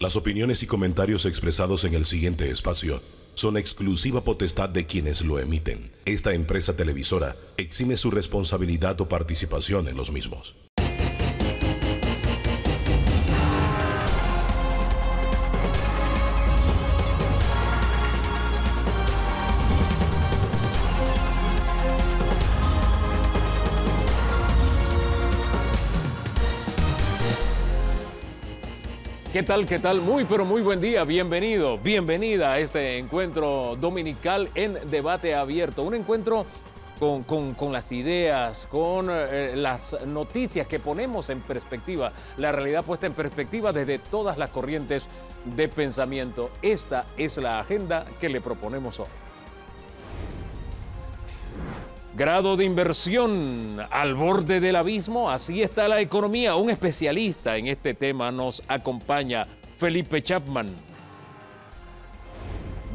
Las opiniones y comentarios expresados en el siguiente espacio son exclusiva potestad de quienes lo emiten. Esta empresa televisora exime su responsabilidad o participación en los mismos. ¿Qué tal? ¿Qué tal? Muy, pero muy buen día. Bienvenido, bienvenida a este encuentro dominical en debate abierto. Un encuentro con, las ideas, con eh, las noticias que ponemos en perspectiva, la realidad puesta en perspectiva desde todas las corrientes de pensamiento. Esta es la agenda que le proponemos hoy. Grado de inversión al borde del abismo, así está la economía. Un especialista en este tema nos acompaña, Felipe Chapman.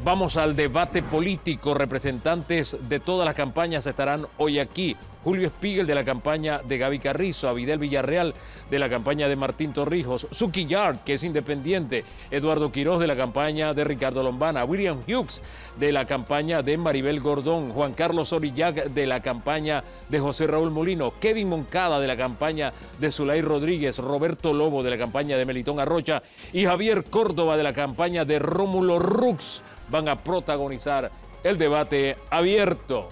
Vamos al debate político. Representantes de todas las campañas estarán hoy aquí. Julio Spiegel de la campaña de Gaby Carrizo, Abidel Villarreal de la campaña de Martín Torrijos, Suki Yard, que es independiente, Eduardo Quiroz de la campaña de Ricardo Lombana, William Hughes de la campaña de Maribel Gordón, Juan Carlos Orillac de la campaña de José Raúl Molino, Kevin Moncada de la campaña de Zulay Rodríguez, Roberto Lobo de la campaña de Melitón Arrocha y Javier Córdoba de la campaña de Rómulo Rux van a protagonizar el debate abierto.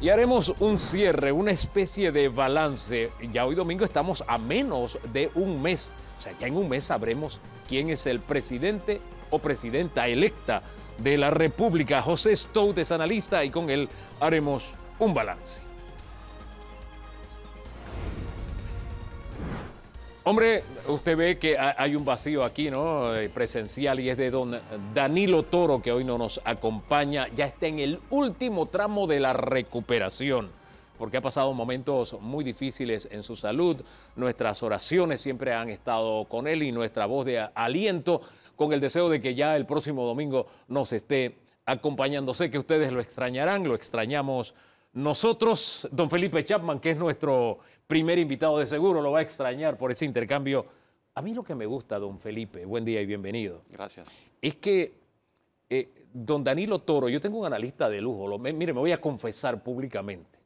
Y haremos un cierre, una especie de balance. Ya hoy domingo estamos a menos de un mes. O sea, ya en un mes sabremos quién es el presidente o presidenta electa de la República. José Stout es analista y con él haremos un balance. Hombre, usted ve que hay un vacío aquí, ¿no? Eh, presencial y es de don Danilo Toro, que hoy no nos acompaña. Ya está en el último tramo de la recuperación, porque ha pasado momentos muy difíciles en su salud. Nuestras oraciones siempre han estado con él y nuestra voz de aliento, con el deseo de que ya el próximo domingo nos esté acompañando. Sé que ustedes lo extrañarán, lo extrañamos nosotros. Don Felipe Chapman, que es nuestro primer invitado de seguro lo va a extrañar por ese intercambio. A mí lo que me gusta, don Felipe, buen día y bienvenido. Gracias. Es que eh, don Danilo Toro, yo tengo un analista de lujo, mire, me voy a confesar públicamente,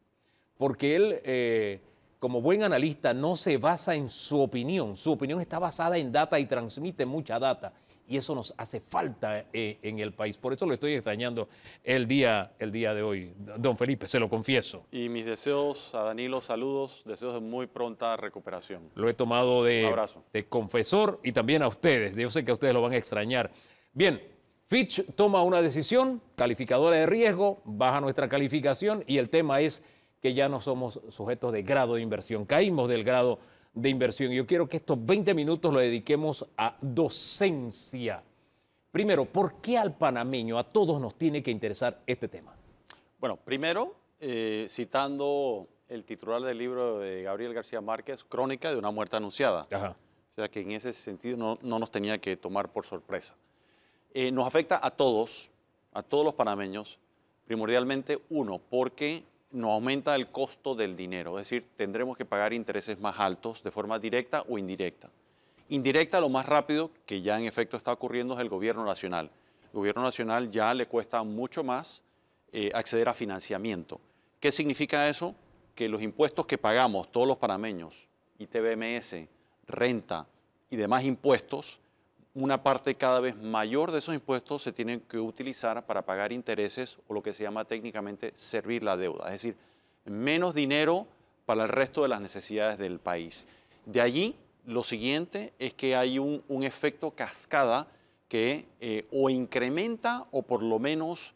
porque él, eh, como buen analista, no se basa en su opinión, su opinión está basada en data y transmite mucha data y eso nos hace falta eh, en el país. Por eso lo estoy extrañando el día, el día de hoy, don Felipe, se lo confieso. Y mis deseos a Danilo, saludos, deseos de muy pronta recuperación. Lo he tomado de, confesor y también a ustedes. Yo sé que a ustedes lo van a extrañar. Bien, Fitch toma una decisión, calificadora de riesgo, baja nuestra calificación y el tema es que ya no somos sujetos de grado de inversión, caímos del grado de de inversión. Yo quiero que estos 20 minutos lo dediquemos a docencia. Primero, ¿por qué al panameño, a todos nos tiene que interesar este tema? Bueno, primero, eh, citando el titular del libro de Gabriel García Márquez, Crónica de una muerte anunciada. O sea que en ese sentido no, nos tenía que tomar por sorpresa. Eh, nos afecta a todos, a todos los panameños, primordialmente uno, porque nos aumenta el costo del dinero, es decir, tendremos que pagar intereses más altos de forma directa o indirecta. Indirecta lo más rápido que ya en efecto está ocurriendo es el gobierno nacional. El gobierno nacional ya le cuesta mucho más eh, acceder a financiamiento. ¿Qué significa eso? Que los impuestos que pagamos todos los panameños, ITBMS, renta y demás impuestos, una parte cada vez mayor de esos impuestos se tienen que utilizar para pagar intereses o lo que se llama técnicamente servir la deuda, es decir, menos dinero para el resto de las necesidades del país. De allí, lo siguiente es que hay un, efecto cascada que eh, o incrementa o por lo menos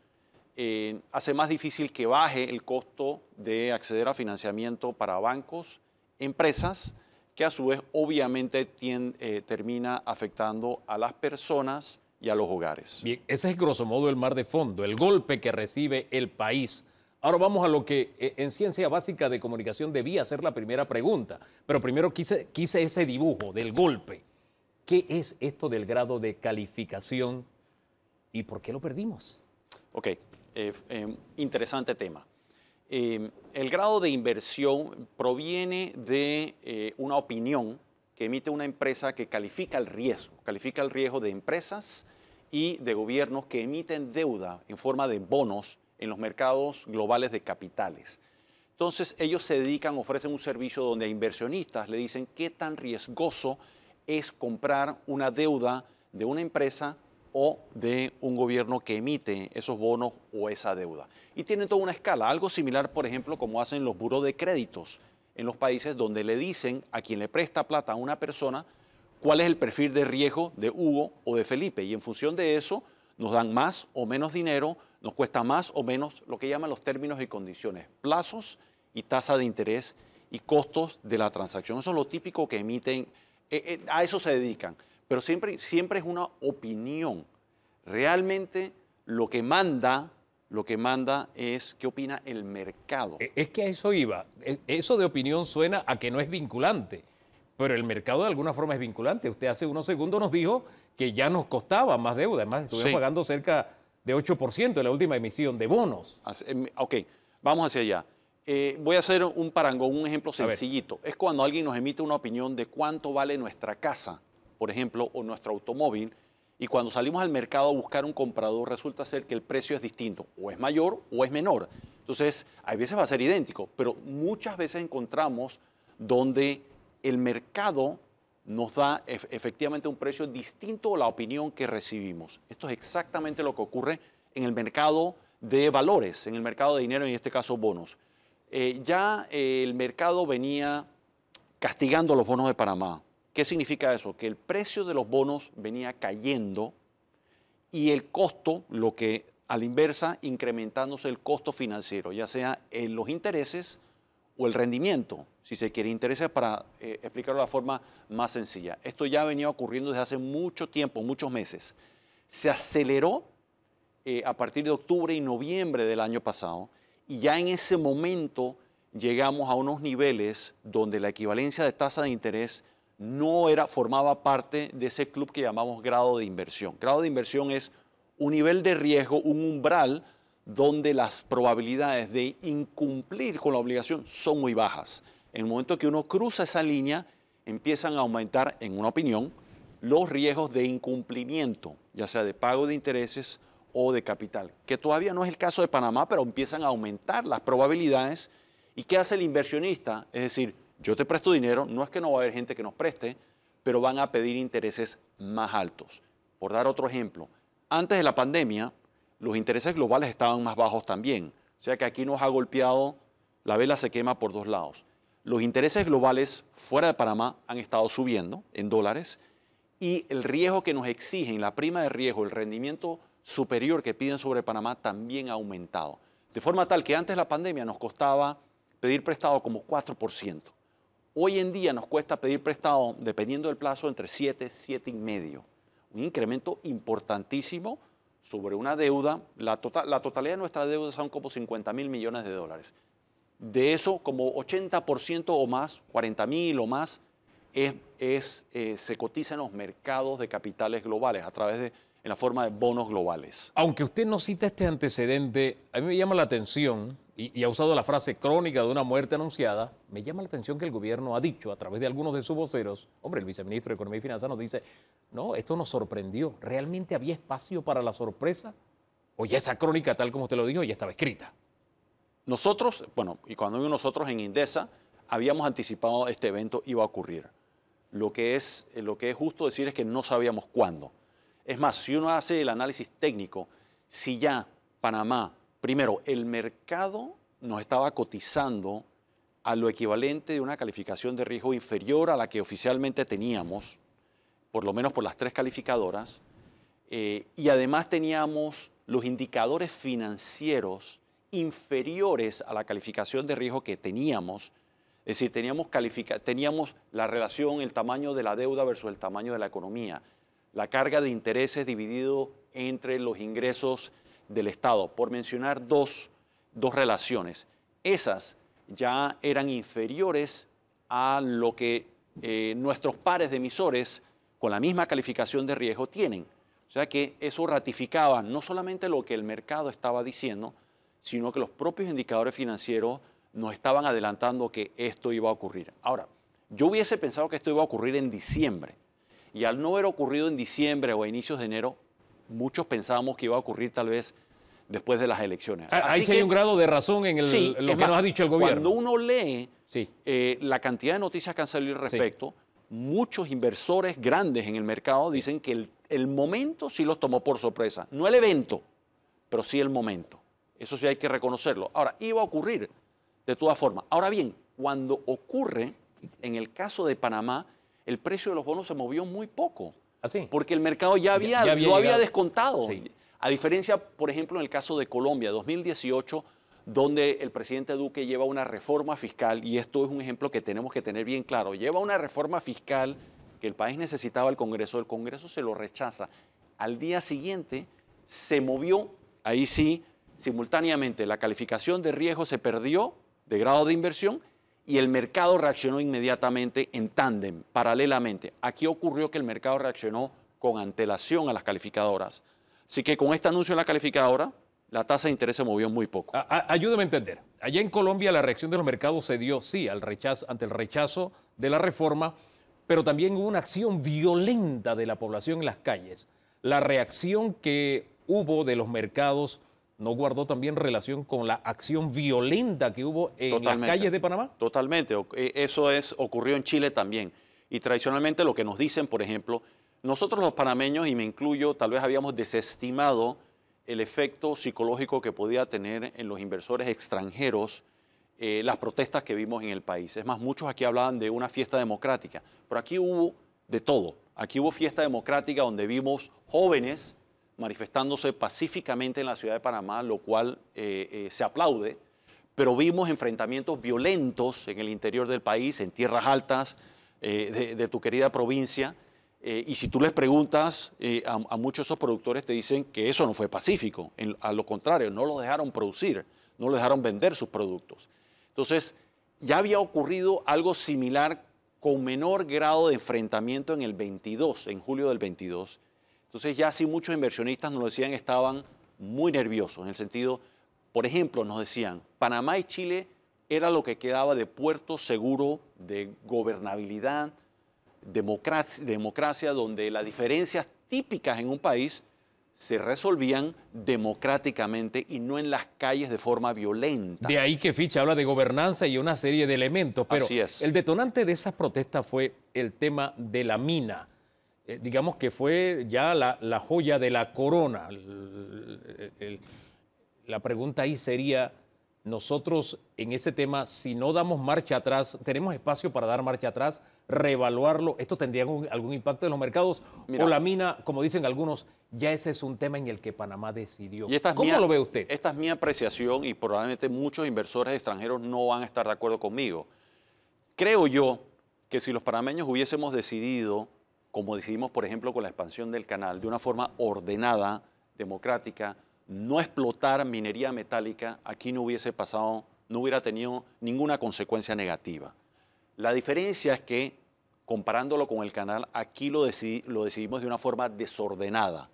eh, hace más difícil que baje el costo de acceder a financiamiento para bancos, empresas, que a su vez obviamente eh, termina afectando a las personas y a los hogares. Bien, ese es grosso modo el mar de fondo, el golpe que recibe el país. Ahora vamos a lo que eh, en ciencia básica de comunicación debía ser la primera pregunta, pero primero quise, ese dibujo del golpe. ¿Qué es esto del grado de calificación y por qué lo perdimos? Ok, eh, interesante tema. Em, el grado de inversión proviene de eh, una opinión que emite una empresa que califica el riesgo, califica el riesgo de empresas y de gobiernos que emiten deuda en forma de bonos en los mercados globales de capitales. Entonces ellos se dedican, ofrecen un servicio donde a inversionistas le dicen qué tan riesgoso es comprar una deuda de una empresa o de un gobierno que emite esos bonos o esa deuda. Y tienen toda una escala, algo similar, por ejemplo, como hacen los buros de créditos en los países donde le dicen a quien le presta plata a una persona cuál es el perfil de riesgo de Hugo o de Felipe. Y en función de eso, nos dan más o menos dinero, nos cuesta más o menos lo que llaman los términos y condiciones, plazos y tasa de interés y costos de la transacción. Eso es lo típico que emiten, eh, eh, a eso se dedican pero siempre, siempre es una opinión. Realmente lo que manda, lo que manda es qué opina el mercado. E, es que a eso iba. E, eso de opinión suena a que no es vinculante, pero el mercado de alguna forma es vinculante. Usted hace unos segundos nos dijo que ya nos costaba más deuda, además estuvimos pagando cerca de 8% en la última emisión de bonos. Em, ok, vamos hacia allá. Eh, voy a hacer un parangón, un ejemplo sencillito. Es cuando alguien nos emite una opinión de cuánto vale nuestra casa por ejemplo, o nuestro automóvil, y cuando salimos al mercado a buscar un comprador resulta ser que el precio es distinto, o es mayor o es menor. Entonces, a veces va a ser idéntico, pero muchas veces encontramos donde el mercado nos da efectivamente un precio distinto a la opinión que recibimos. Esto es exactamente lo que ocurre en el mercado de valores, en el mercado de dinero, en este caso bonos. Eh, ya el mercado venía castigando los bonos de Panamá ¿Qué significa eso? Que el precio de los bonos venía cayendo y el costo, lo que a la inversa, incrementándose el costo financiero, ya sea en los intereses o el rendimiento, si se quiere, intereses para eh, explicarlo de la forma más sencilla. Esto ya venía ocurriendo desde hace mucho tiempo, muchos meses. Se aceleró eh, a partir de octubre y noviembre del año pasado y ya en ese momento llegamos a unos niveles donde la equivalencia de tasa de interés no era, formaba parte de ese club que llamamos grado de inversión. Grado de inversión es un nivel de riesgo, un umbral donde las probabilidades de incumplir con la obligación son muy bajas. En el momento que uno cruza esa línea, empiezan a aumentar, en una opinión, los riesgos de incumplimiento, ya sea de pago de intereses o de capital, que todavía no es el caso de Panamá, pero empiezan a aumentar las probabilidades. ¿Y qué hace el inversionista? Es decir, yo te presto dinero, no es que no va a haber gente que nos preste, pero van a pedir intereses más altos. Por dar otro ejemplo, antes de la pandemia, los intereses globales estaban más bajos también. O sea que aquí nos ha golpeado, la vela se quema por dos lados. Los intereses globales fuera de Panamá han estado subiendo en dólares y el riesgo que nos exigen, la prima de riesgo, el rendimiento superior que piden sobre Panamá también ha aumentado. De forma tal que antes de la pandemia nos costaba pedir prestado como 4%. Hoy en día nos cuesta pedir prestado, dependiendo del plazo, entre 7, 7 y medio. Un incremento importantísimo sobre una deuda, la, tota-, totalidad de nuestra deuda son como 50 mil millones de dólares. De eso, como 80% o más, 40 mil o más, eh, se cotiza en los mercados de capitales globales a través de en la forma de bonos globales. Aunque usted no cita este antecedente, a mí me llama la atención, y, ha usado la frase crónica de una muerte anunciada, me llama la atención que el gobierno ha dicho a través de algunos de sus voceros, hombre, el viceministro de Economía y Finanzas nos dice, no, esto nos sorprendió, ¿realmente había espacio para la sorpresa? O ya esa crónica, tal como usted lo dijo, ya estaba escrita. Nosotros, bueno, y cuando vimos nosotros en Indesa, habíamos anticipado este evento iba a ocurrir. Lo que es, lo que es justo decir es que no sabíamos cuándo. Es más, si uno hace el análisis técnico, si ya Panamá, primero, el mercado nos estaba cotizando a lo equivalente de una calificación de riesgo inferior a la que oficialmente teníamos, por lo menos por las tres calificadoras, eh, y además teníamos los indicadores financieros inferiores a la calificación de riesgo que teníamos. Es decir, teníamos, teníamos la relación, el tamaño de la deuda versus el tamaño de la economía la carga de intereses dividido entre los ingresos del Estado, por mencionar dos, relaciones. Esas ya eran inferiores a lo que eh, nuestros pares de emisores con la misma calificación de riesgo tienen. O sea que eso ratificaba no solamente lo que el mercado estaba diciendo, sino que los propios indicadores financieros nos estaban adelantando que esto iba a ocurrir. Ahora, yo hubiese pensado que esto iba a ocurrir en diciembre, y al no haber ocurrido en diciembre o a inicios de enero, muchos pensábamos que iba a ocurrir tal vez después de las elecciones. Ah, ahí sí hay un grado de razón en lo que nos ha dicho el gobierno. Cuando uno lee eh, la cantidad de noticias que han salido al respecto, muchos inversores grandes en el mercado dicen que el, el momento sí los tomó por sorpresa. No el evento, pero sí el momento. Eso sí hay que reconocerlo. Ahora, iba a ocurrir de todas formas. Ahora bien, cuando ocurre, en el caso de Panamá, el precio de los bonos se movió muy poco. Así. ¿Ah, Porque el mercado ya había, lo había descontado. A diferencia, por ejemplo, en el caso de Colombia, 2018, donde el presidente Duque lleva una reforma fiscal, y esto es un ejemplo que tenemos que tener bien claro, lleva una reforma fiscal que el país necesitaba el Congreso, el Congreso se lo rechaza. Al día siguiente se movió, ahí sí, simultáneamente la calificación de riesgo se perdió de grado de inversión y el mercado reaccionó inmediatamente en tándem, paralelamente. Aquí ocurrió que el mercado reaccionó con antelación a las calificadoras. Así que con este anuncio de la calificadora, la tasa de interés se movió muy poco. ayúdame a entender. Allá en Colombia la reacción de los mercados se dio, sí, al rechazo, ante el rechazo de la reforma, pero también hubo una acción violenta de la población en las calles. La reacción que hubo de los mercados no guardó también relación con la acción violenta que hubo en las calles de Panamá? Totalmente, eh, eso es, ocurrió en Chile también. Y tradicionalmente lo que nos dicen, por ejemplo, nosotros los panameños, y me incluyo, tal vez habíamos desestimado el efecto psicológico que podía tener en los inversores extranjeros eh, las protestas que vimos en el país. Es más, muchos aquí hablaban de una fiesta democrática, pero aquí hubo de todo. Aquí hubo fiesta democrática donde vimos jóvenes manifestándose pacíficamente en la ciudad de Panamá, lo cual eh, eh, se aplaude, pero vimos enfrentamientos violentos en el interior del país, en tierras altas eh, de, tu querida provincia, y si tú les preguntas a, muchos de esos productores te dicen que eso no fue pacífico, a lo contrario, no lo dejaron producir, no lo dejaron vender sus productos. Entonces, ya había ocurrido algo similar con menor grado de enfrentamiento en el 22, en julio del 22, entonces ya sí muchos inversionistas nos decían estaban muy nerviosos, en el sentido, por ejemplo, nos decían, Panamá y Chile era lo que quedaba de puerto seguro, de gobernabilidad, democracia, democracia donde las diferencias típicas en un país se resolvían democráticamente y no en las calles de forma violenta. De ahí que Ficha habla de gobernanza y una serie de elementos, pero es. el detonante de esas protestas fue el tema de la mina. Eh, digamos que fue ya la, joya de la corona. la pregunta ahí sería, nosotros en ese tema, si no damos marcha atrás, ¿tenemos espacio para dar marcha atrás, reevaluarlo? ¿Esto tendría algún, impacto en los mercados? ¿O la mina, como dicen algunos, ya ese es un tema en el que Panamá decidió? ¿Cómo lo ve usted? Esta es mi apreciación y probablemente muchos inversores extranjeros no van a estar de acuerdo conmigo. Creo yo que si los panameños hubiésemos decidido como decidimos, por ejemplo, con la expansión del canal, de una forma ordenada, democrática, no explotar minería metálica, aquí no hubiese pasado, no hubiera tenido ninguna consecuencia negativa. La diferencia es que, comparándolo con el canal, aquí lo, lo decidimos de una forma desordenada.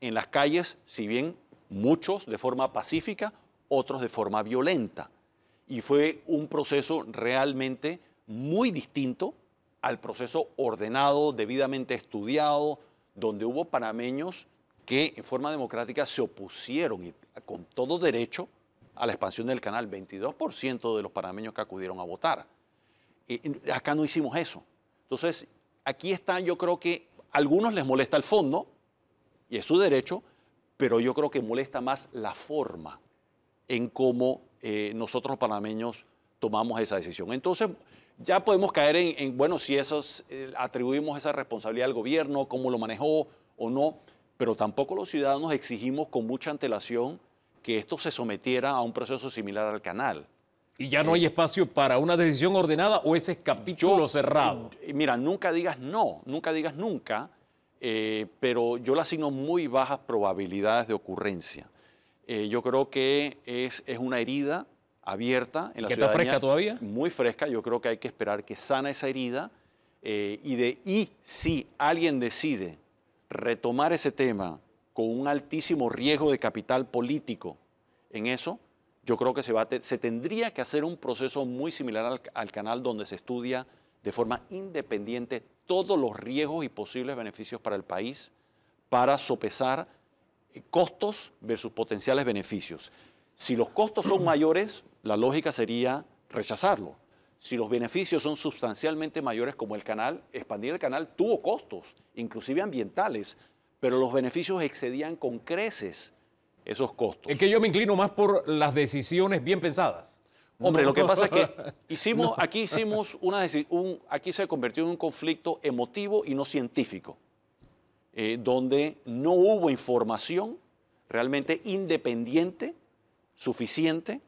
En las calles, si bien muchos de forma pacífica, otros de forma violenta. Y fue un proceso realmente muy distinto al proceso ordenado, debidamente estudiado, donde hubo panameños que en forma democrática se opusieron y con todo derecho a la expansión del canal. 22% de los panameños que acudieron a votar. acá no hicimos eso. Entonces, aquí está, yo creo que a algunos les molesta el fondo, y es su derecho, pero yo creo que molesta más la forma en cómo eh, nosotros panameños tomamos esa decisión. Entonces, ya podemos caer en, bueno, si esos, eh, atribuimos esa responsabilidad al gobierno, cómo lo manejó o no, pero tampoco los ciudadanos exigimos con mucha antelación que esto se sometiera a un proceso similar al canal. ¿Y ya no hay eh, espacio para una decisión ordenada o ese es capítulo cerrado? Eh, mira, nunca digas no, nunca digas nunca, pero yo le asigno muy bajas probabilidades de ocurrencia. yo creo que es, es una herida abierta en la ¿Que está fresca todavía? Muy fresca, yo creo que hay que esperar que sana esa herida eh, y, de, y si alguien decide retomar ese tema con un altísimo riesgo de capital político en eso, yo creo que se, va, se tendría que hacer un proceso muy similar al, al canal donde se estudia de forma independiente todos los riesgos y posibles beneficios para el país para sopesar eh, costos versus potenciales beneficios. Si los costos son mayores, la lógica sería rechazarlo. Si los beneficios son sustancialmente mayores como el canal, expandir el canal tuvo costos, inclusive ambientales, pero los beneficios excedían con creces esos costos. Es que yo me inclino más por las decisiones bien pensadas. Hombre, lo que pasa es que aquí hicimos una decisión, aquí se convirtió en un conflicto emotivo y no científico, eh, donde no hubo información realmente independiente suficiente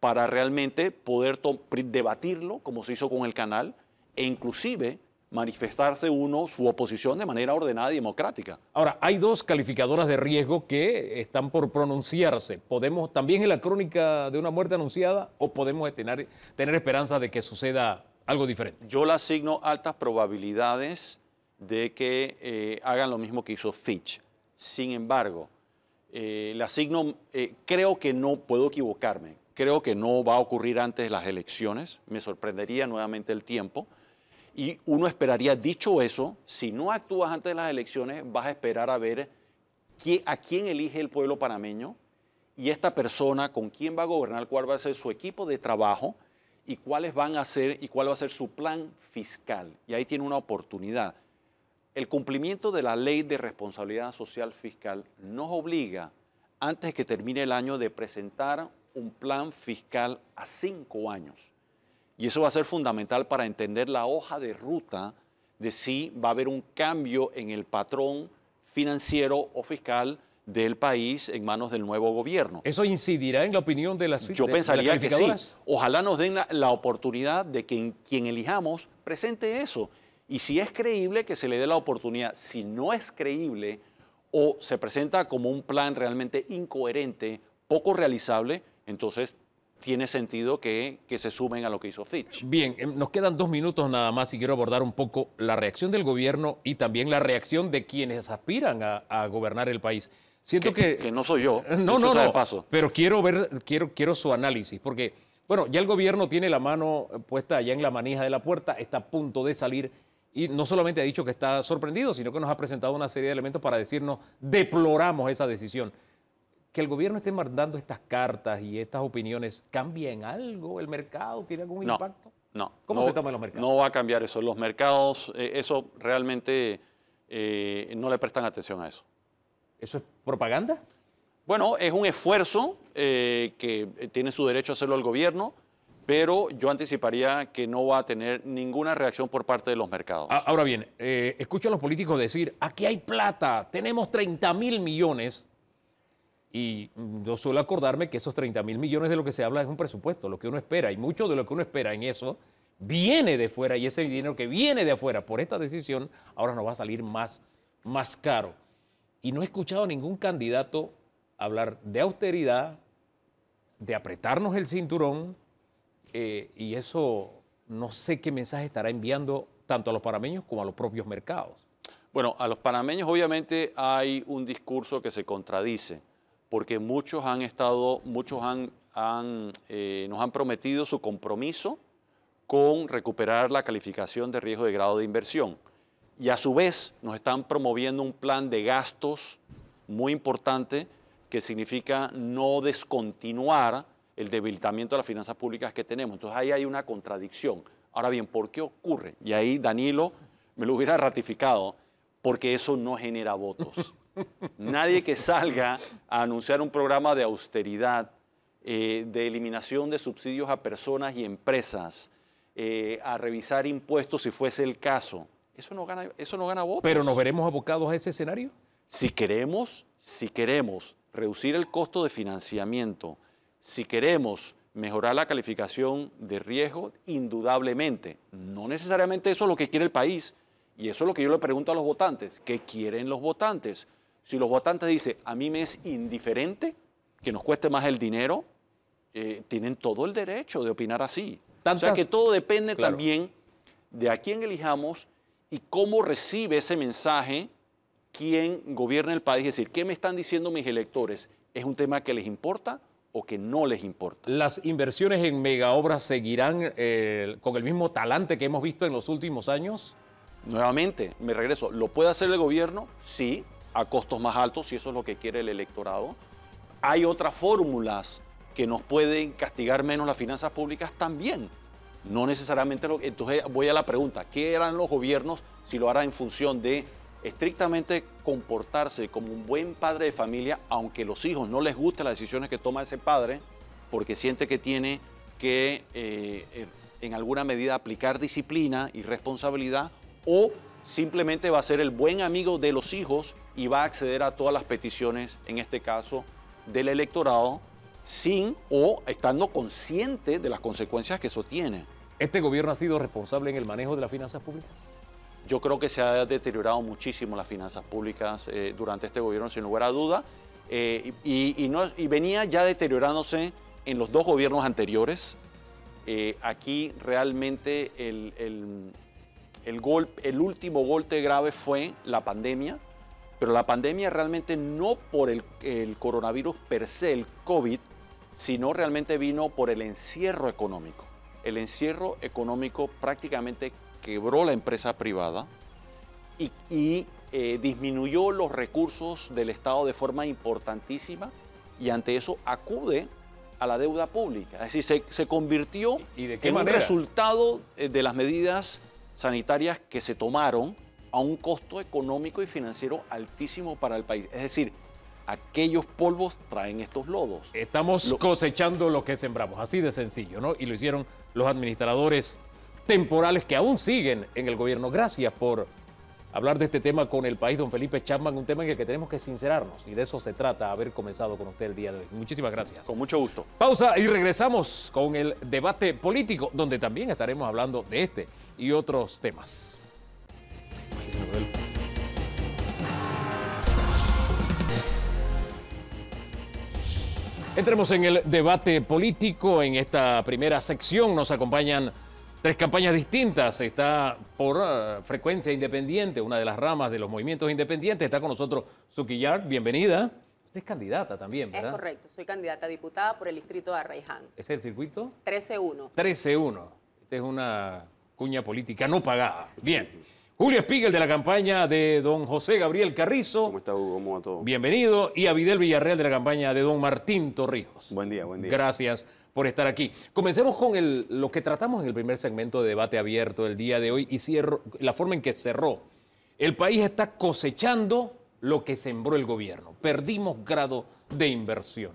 para realmente poder debatirlo, como se hizo con el canal, e inclusive manifestarse uno su oposición de manera ordenada y democrática. Ahora, hay dos calificadoras de riesgo que están por pronunciarse. ¿Podemos también en la crónica de una muerte anunciada o podemos tener, tener esperanza de que suceda algo diferente? Yo le asigno altas probabilidades de que eh, hagan lo mismo que hizo Fitch. Sin embargo, eh, le asigno, eh, creo que no puedo equivocarme, creo que no va a ocurrir antes de las elecciones, me sorprendería nuevamente el tiempo. Y uno esperaría, dicho eso, si no actúas antes de las elecciones, vas a esperar a ver a quién elige el pueblo panameño y esta persona, con quién va a gobernar, cuál va a ser su equipo de trabajo y cuáles van a ser y cuál va a ser su plan fiscal. Y ahí tiene una oportunidad. El cumplimiento de la ley de responsabilidad social fiscal nos obliga, antes que termine el año, de presentar un plan fiscal a cinco años. Y eso va a ser fundamental para entender la hoja de ruta de si va a haber un cambio en el patrón financiero o fiscal del país en manos del nuevo gobierno. ¿Eso incidirá en la opinión de las Yo pensaría que sí. Ojalá nos den la, oportunidad de que quien elijamos presente eso y si es creíble, que se le dé la oportunidad. Si no es creíble o se presenta como un plan realmente incoherente, poco realizable, entonces tiene sentido que, se sumen a lo que hizo Fitch. Bien, em, nos quedan dos minutos nada más y quiero abordar un poco la reacción del gobierno y también la reacción de quienes aspiran a, gobernar el país. Siento que, que, no soy yo. Eh, no, no, no. Pero quiero ver, quiero, quiero su análisis, porque, bueno, ya el gobierno tiene la mano puesta allá en la manija de la puerta, está a punto de salir y no solamente ha dicho que está sorprendido, sino que nos ha presentado una serie de elementos para decirnos, deploramos esa decisión. Que el gobierno esté mandando estas cartas y estas opiniones, cambien algo el mercado? ¿Tiene algún impacto? No. ¿Cómo se toman los mercados? No va a cambiar eso. Los mercados, eh, eso realmente eh, no le prestan atención a eso. ¿Eso es propaganda? Bueno, es un esfuerzo eh, que tiene su derecho a hacerlo el gobierno pero yo anticiparía que no va a tener ninguna reacción por parte de los mercados. Ahora bien, eh, escucho a los políticos decir, aquí hay plata, tenemos 30 mil millones, y yo suelo acordarme que esos 30 mil millones de lo que se habla es un presupuesto, lo que uno espera, y mucho de lo que uno espera en eso viene de fuera, y ese dinero que viene de afuera por esta decisión ahora nos va a salir más, más caro. Y no he escuchado a ningún candidato hablar de austeridad, de apretarnos el cinturón, eh, y eso no sé qué mensaje estará enviando tanto a los panameños como a los propios mercados. Bueno, a los panameños obviamente hay un discurso que se contradice, porque muchos han estado, muchos han, eh, nos han prometido su compromiso con recuperar la calificación de riesgo de grado de inversión. Y a su vez nos están promoviendo un plan de gastos muy importante que significa no descontinuar el debilitamiento de las finanzas públicas que tenemos. Entonces ahí hay una contradicción. Ahora bien, ¿por qué ocurre? Y ahí Danilo me lo hubiera ratificado, porque eso no genera votos. Nadie que salga a anunciar un programa de austeridad, eh, de eliminación de subsidios a personas y empresas, eh, a revisar impuestos si fuese el caso, eso no gana, eso no gana votos. Pero nos veremos abocados a ese escenario. Si queremos, si queremos reducir el costo de financiamiento, si queremos mejorar la calificación de riesgo, indudablemente, no necesariamente eso es lo que quiere el país, y eso es lo que yo le pregunto a los votantes, ¿qué quieren los votantes? Si los votantes dicen, a mí me es indiferente que nos cueste más el dinero, eh, tienen todo el derecho de opinar así. O sea que todo depende también de a quién elijamos y cómo recibe ese mensaje quien gobierna el país. Es decir, ¿qué me están diciendo mis electores? ¿Es un tema que les importa? o que no les importa. ¿Las inversiones en megaobras seguirán eh, con el mismo talante que hemos visto en los últimos años? Nuevamente, me regreso, ¿lo puede hacer el gobierno? Sí, a costos más altos, si eso es lo que quiere el electorado. Hay otras fórmulas que nos pueden castigar menos las finanzas públicas también. No necesariamente lo... que. Entonces voy a la pregunta, ¿qué harán los gobiernos si lo harán en función de estrictamente comportarse como un buen padre de familia, aunque los hijos no les gusten las decisiones que toma ese padre, porque siente que tiene que eh, eh, en alguna medida aplicar disciplina y responsabilidad, o simplemente va a ser el buen amigo de los hijos y va a acceder a todas las peticiones, en este caso, del electorado, sin o estando consciente de las consecuencias que eso tiene. ¿Este gobierno ha sido responsable en el manejo de las finanzas públicas? Yo creo que se ha deteriorado muchísimo las finanzas públicas eh, durante este gobierno, sin lugar a duda, eh, y, venía ya deteriorándose en los dos gobiernos anteriores. Eh, aquí realmente el, último golpe grave fue la pandemia, pero la pandemia realmente no por el, el coronavirus per se, el COVID, sino realmente vino por el encierro económico. El encierro económico prácticamente quebró la empresa privada y, eh, disminuyó los recursos del Estado de forma importantísima y ante eso acude a la deuda pública. Es decir, se, convirtió en resultado eh, de las medidas sanitarias que se tomaron a un costo económico y financiero altísimo para el país. Es decir, aquellos polvos traen estos lodos. Estamos cosechando lo que sembramos, así de sencillo, ¿no? Y lo hicieron los administradores temporales que aún siguen en el gobierno. Gracias por hablar de este tema con el país, don Felipe Chapman, un tema en el que tenemos que sincerarnos y de eso se trata haber comenzado con usted el día de hoy. Muchísimas gracias. Con mucho gusto. Pausa y regresamos con el debate político, donde también estaremos hablando de este y otros temas. Entremos en el debate político. En esta primera sección nos acompañan Tres campañas distintas. Está por eh, frecuencia independiente, una de las ramas de los movimientos independientes. Está con nosotros Yard, bienvenida. Usted es candidata también, ¿verdad? Es correcto, soy candidata a diputada por el distrito de Arraiján. ¿Es el circuito? 13-1. 13-1. Esta es una cuña política no pagada. Bien. Julio Spiegel de la campaña de don José Gabriel Carrizo. ¿Cómo está Hugo? ¿Cómo va todo? Bienvenido. Y Abidel Villarreal de la campaña de don Martín Torrijos. Buen día, buen día. Gracias por estar aquí. Comencemos con lo que tratamos en el primer segmento de debate abierto el día de hoy y cierro, la forma en que cerró. El país está cosechando lo que sembró el gobierno. Perdimos grado de inversión.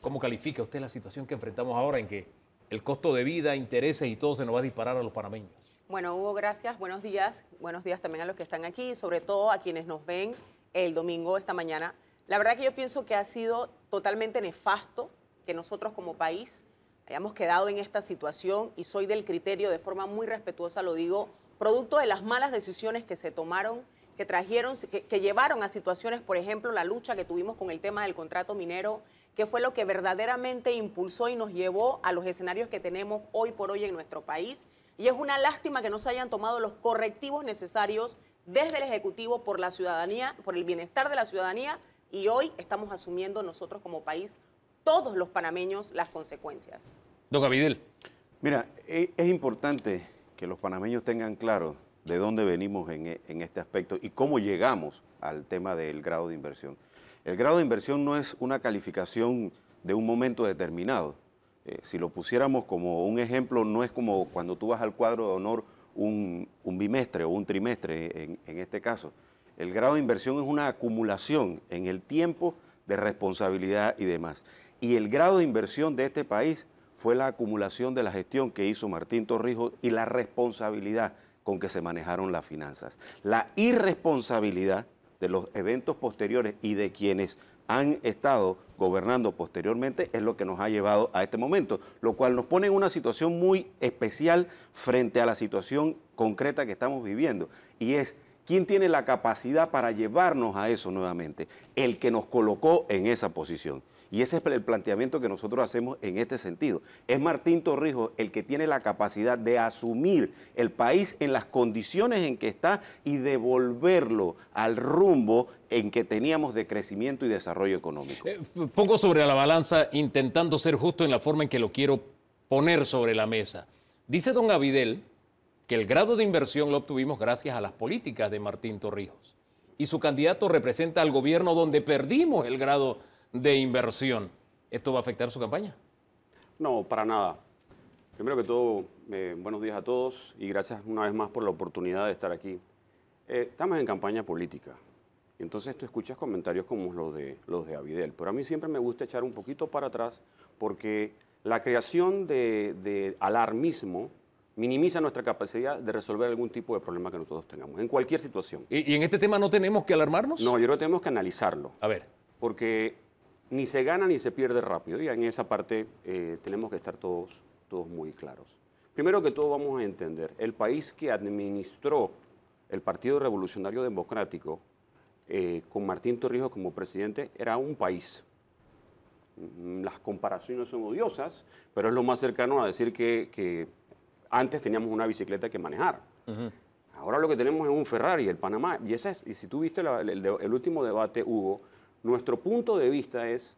¿Cómo califica usted la situación que enfrentamos ahora en que el costo de vida, intereses y todo se nos va a disparar a los panameños? Bueno, Hugo, gracias. Buenos días. Buenos días también a los que están aquí, sobre todo a quienes nos ven el domingo, esta mañana. La verdad que yo pienso que ha sido totalmente nefasto que nosotros como país hayamos quedado en esta situación y soy del criterio, de forma muy respetuosa lo digo, producto de las malas decisiones que se tomaron, que trajeron, que, llevaron a situaciones, por ejemplo, la lucha que tuvimos con el tema del contrato minero, que fue lo que verdaderamente impulsó y nos llevó a los escenarios que tenemos hoy por hoy en nuestro país. Y es una lástima que no se hayan tomado los correctivos necesarios desde el Ejecutivo por la ciudadanía, por el bienestar de la ciudadanía, y hoy estamos asumiendo nosotros como país todos los panameños las consecuencias. Don Gavidel. Mira, e, es importante que los panameños tengan claro de dónde venimos e, en, este aspecto y cómo llegamos al tema del grado de inversión. El grado de inversión no es una calificación de un momento determinado. Eh, si lo pusiéramos como un ejemplo, no es como cuando tú vas al cuadro de honor un, bimestre o un trimestre en este caso. El grado de inversión es una acumulación en el tiempo de responsabilidad y demás. Y el grado de inversión de este país fue la acumulación de la gestión que hizo Martín Torrijos y la responsabilidad con que se manejaron las finanzas. La irresponsabilidad de los eventos posteriores y de quienes han estado gobernando posteriormente es lo que nos ha llevado a este momento, lo cual nos pone en una situación muy especial frente a la situación concreta que estamos viviendo y es quién tiene la capacidad para llevarnos a eso nuevamente, el que nos colocó en esa posición. Y ese es el planteamiento que nosotros hacemos en este sentido. Es Martín Torrijos el que tiene la capacidad de asumir el país en las condiciones en que está y devolverlo al rumbo en que teníamos de crecimiento y desarrollo económico. Eh, pongo sobre la balanza, intentando ser justo en la forma en que lo quiero poner sobre la mesa. Dice don Abidel que el grado de inversión lo obtuvimos gracias a las políticas de Martín Torrijos. Y su candidato representa al gobierno donde perdimos el grado de inversión. ¿Esto va a afectar su campaña? No, para nada. Primero que todo, eh, buenos días a todos y gracias una vez más por la oportunidad de estar aquí. Eh, estamos en campaña política. Entonces tú escuchas comentarios como los de, los de pero a mí siempre me gusta echar un poquito para atrás porque la creación de, alarmismo minimiza nuestra capacidad de resolver algún tipo de problema que nosotros tengamos, en cualquier situación. ¿Y, y en este tema no tenemos que alarmarnos? No, yo creo que tenemos que analizarlo. A ver. Porque ni se gana ni se pierde rápido. Y en esa parte eh, tenemos que estar todos, todos muy claros. Primero que todo vamos a entender, el país que administró el Partido Revolucionario Democrático eh, con Martín Torrijos como presidente era un país. Mm, las comparaciones son odiosas, pero es lo más cercano a decir que, antes teníamos una bicicleta que manejar. Ahora lo que tenemos es un Ferrari, el Panamá. Y, si tú viste el, el, último debate, Hugo, nuestro punto de vista es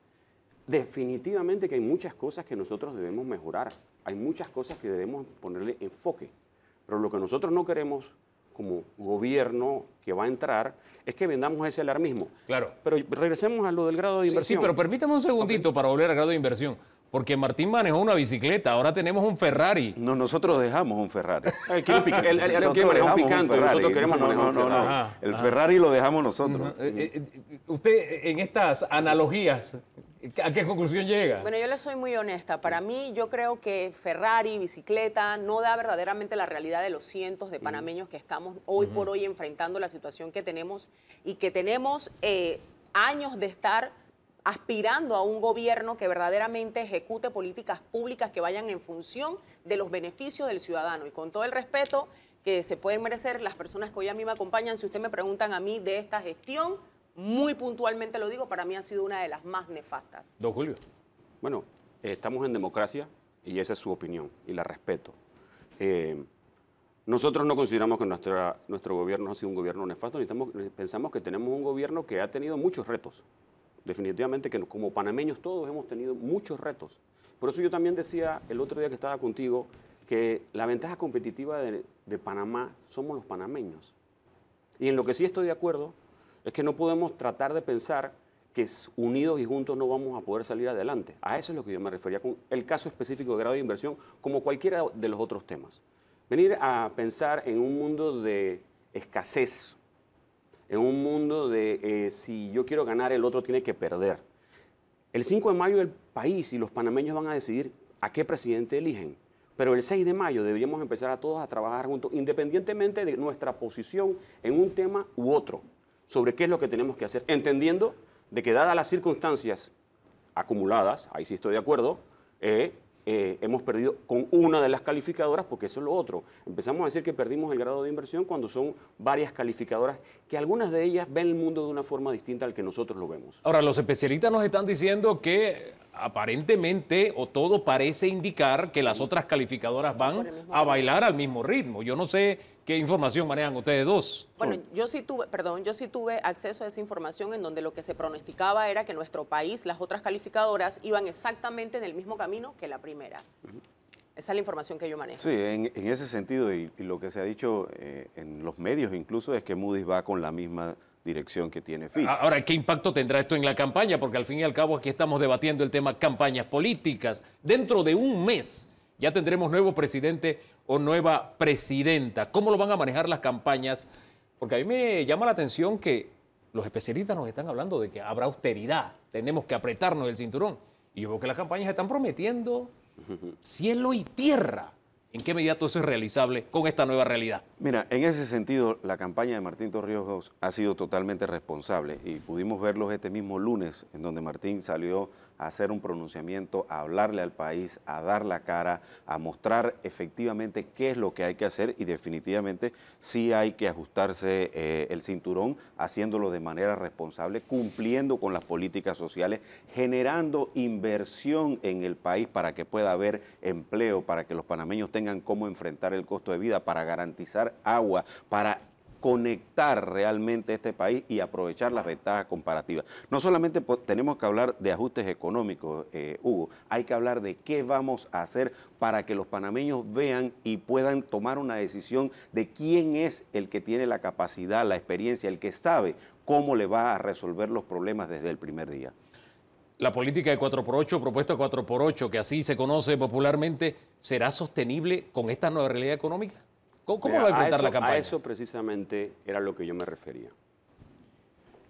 definitivamente que hay muchas cosas que nosotros debemos mejorar, hay muchas cosas que debemos ponerle enfoque, pero lo que nosotros no queremos como gobierno que va a entrar, es que vendamos ese alarmismo. Claro. Pero regresemos a lo del grado de inversión. Sí, pero permítame un segundito para volver al grado de inversión. Porque Martín manejó una bicicleta, ahora tenemos un Ferrari. No, nosotros dejamos un Ferrari. Eh, el, un picante, no, no, Ferrari. Ah, el ah. Ferrari lo dejamos nosotros. Eh, eh, usted, en estas analogías, ¿a qué conclusión llega? Bueno, yo le soy muy honesta. Para mí, yo creo que Ferrari, bicicleta, no da verdaderamente la realidad de los cientos de panameños que estamos hoy por hoy enfrentando la situación que tenemos y que tenemos años de estar aspirando a un gobierno que verdaderamente ejecute políticas públicas que vayan en función de los beneficios del ciudadano. Y con todo el respeto que se pueden merecer las personas que hoy a mí me acompañan, si usted me preguntan a mí de esta gestión, muy puntualmente lo digo, para mí ha sido una de las más nefastas. Don Julio. Bueno, eh, estamos en democracia y esa es su opinión y la respeto. Eh, nosotros no consideramos que nuestro gobierno ha sido un gobierno nefasto, pensamos que tenemos un gobierno que ha tenido muchos retos definitivamente que como panameños todos hemos tenido muchos retos. Por eso yo también decía el otro día que estaba contigo que la ventaja competitiva de, Panamá somos los panameños. Y en lo que sí estoy de acuerdo es que no podemos tratar de pensar que unidos y juntos no vamos a poder salir adelante. A eso es lo que yo me refería con el caso específico de grado de inversión, como cualquiera de los otros temas. Venir a pensar en un mundo de escasez en un mundo de eh, si yo quiero ganar, el otro tiene que perder. El 5 de mayo el país y los panameños van a decidir a qué presidente eligen. Pero el 6 de mayo deberíamos empezar a todos a trabajar juntos, independientemente de nuestra posición en un tema u otro, sobre qué es lo que tenemos que hacer, entendiendo de que dadas las circunstancias acumuladas, ahí sí estoy de acuerdo, eh, eh, hemos perdido con una de las calificadoras, porque eso es lo otro. Empezamos a decir que perdimos el grado de inversión cuando son varias calificadoras que algunas de ellas ven el mundo de una forma distinta al que nosotros lo vemos. Ahora, los especialistas nos están diciendo que aparentemente o todo parece indicar que las otras calificadoras van a bailar al mismo ritmo. Yo no sé ¿Qué información manejan ustedes dos? Bueno, yo sí tuve, perdón, yo sí tuve acceso a esa información en donde lo que se pronosticaba era que nuestro país, las otras calificadoras, iban exactamente en el mismo camino que la primera. Esa es la información que yo manejo. Sí, en, ese sentido, y, lo que se ha dicho eh, en los medios incluso, es que Moody's va con la misma dirección que tiene Fitch. Ahora, ¿qué impacto tendrá esto en la campaña? Porque al fin y al cabo aquí estamos debatiendo el tema campañas políticas. Dentro de un mes ya tendremos nuevo presidente o nueva presidenta. ¿Cómo lo van a manejar las campañas? Porque a mí me llama la atención que los especialistas nos están hablando de que habrá austeridad, tenemos que apretarnos el cinturón. Y yo veo que las campañas están prometiendo cielo y tierra. ¿En qué medida todo eso es realizable con esta nueva realidad? Mira, en ese sentido, la campaña de Martín Torrijos ha sido totalmente responsable y pudimos verlos este mismo lunes, en donde Martín salió hacer un pronunciamiento, a hablarle al país, a dar la cara, a mostrar efectivamente qué es lo que hay que hacer y definitivamente sí hay que ajustarse eh, el cinturón haciéndolo de manera responsable, cumpliendo con las políticas sociales, generando inversión en el país para que pueda haber empleo, para que los panameños tengan cómo enfrentar el costo de vida, para garantizar agua, para conectar realmente este país y aprovechar las ventajas comparativas. No solamente tenemos que hablar de ajustes económicos, eh, Hugo, hay que hablar de qué vamos a hacer para que los panameños vean y puedan tomar una decisión de quién es el que tiene la capacidad, la experiencia, el que sabe cómo le va a resolver los problemas desde el primer día. La política de 4x8, propuesta 4x8, que así se conoce popularmente, ¿será sostenible con esta nueva realidad económica? ¿Cómo, va a enfrentar la campaña? A eso precisamente era lo que yo me refería.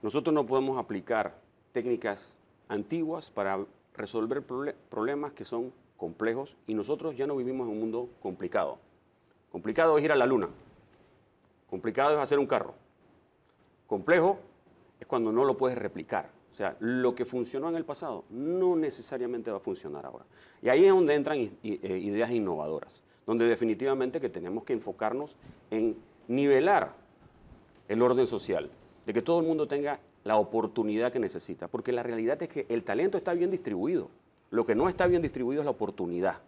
Nosotros no podemos aplicar técnicas antiguas para resolver problemas que son complejos y nosotros ya no vivimos en un mundo complicado. Complicado es ir a la luna. Complicado es hacer un carro. Complejo es cuando no lo puedes replicar. O sea, lo que funcionó en el pasado no necesariamente va a funcionar ahora. Y ahí es donde entran eh, ideas innovadoras, donde definitivamente que tenemos que enfocarnos en nivelar el orden social, de que todo el mundo tenga la oportunidad que necesita, porque la realidad es que el talento está bien distribuido, lo que no está bien distribuido es la oportunidad.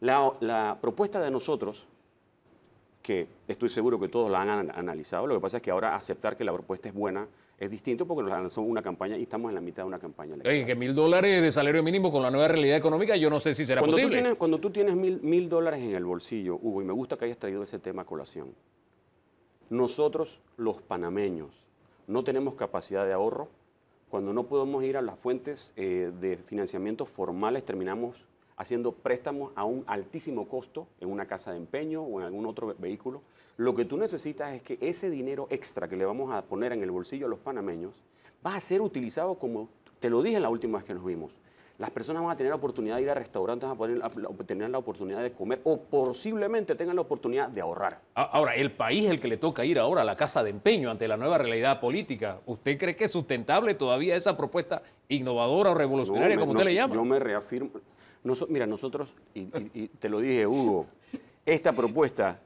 La, la propuesta de nosotros, que estoy seguro que todos la han analizado, lo que pasa es que ahora aceptar que la propuesta es buena es distinto porque nos lanzó una campaña y estamos en la mitad de una campaña electoral. Oye, que mil dólares de salario mínimo con la nueva realidad económica, yo no sé si será posible. tienes, cuando tú tienes mil, dólares en el bolsillo, Hugo, y me gusta que hayas traído ese tema a colación, nosotros los panameños no tenemos capacidad de ahorro. Cuando no podemos ir a las fuentes eh, de financiamiento formales, terminamos haciendo préstamos a un altísimo costo en una casa de empeño o en algún otro vehículo lo que tú necesitas es que ese dinero extra que le vamos a poner en el bolsillo a los panameños va a ser utilizado como, te lo dije la última vez que nos vimos, las personas van a tener la oportunidad de ir a restaurantes, van a tener la oportunidad de comer o posiblemente tengan la oportunidad de ahorrar. Ahora, el país es el que le toca ir ahora a la casa de empeño ante la nueva realidad política. ¿Usted cree que es sustentable todavía esa propuesta innovadora o revolucionaria, como usted le llama? Yo me reafirmo. mira, nosotros, y te lo dije, Hugo, esta propuesta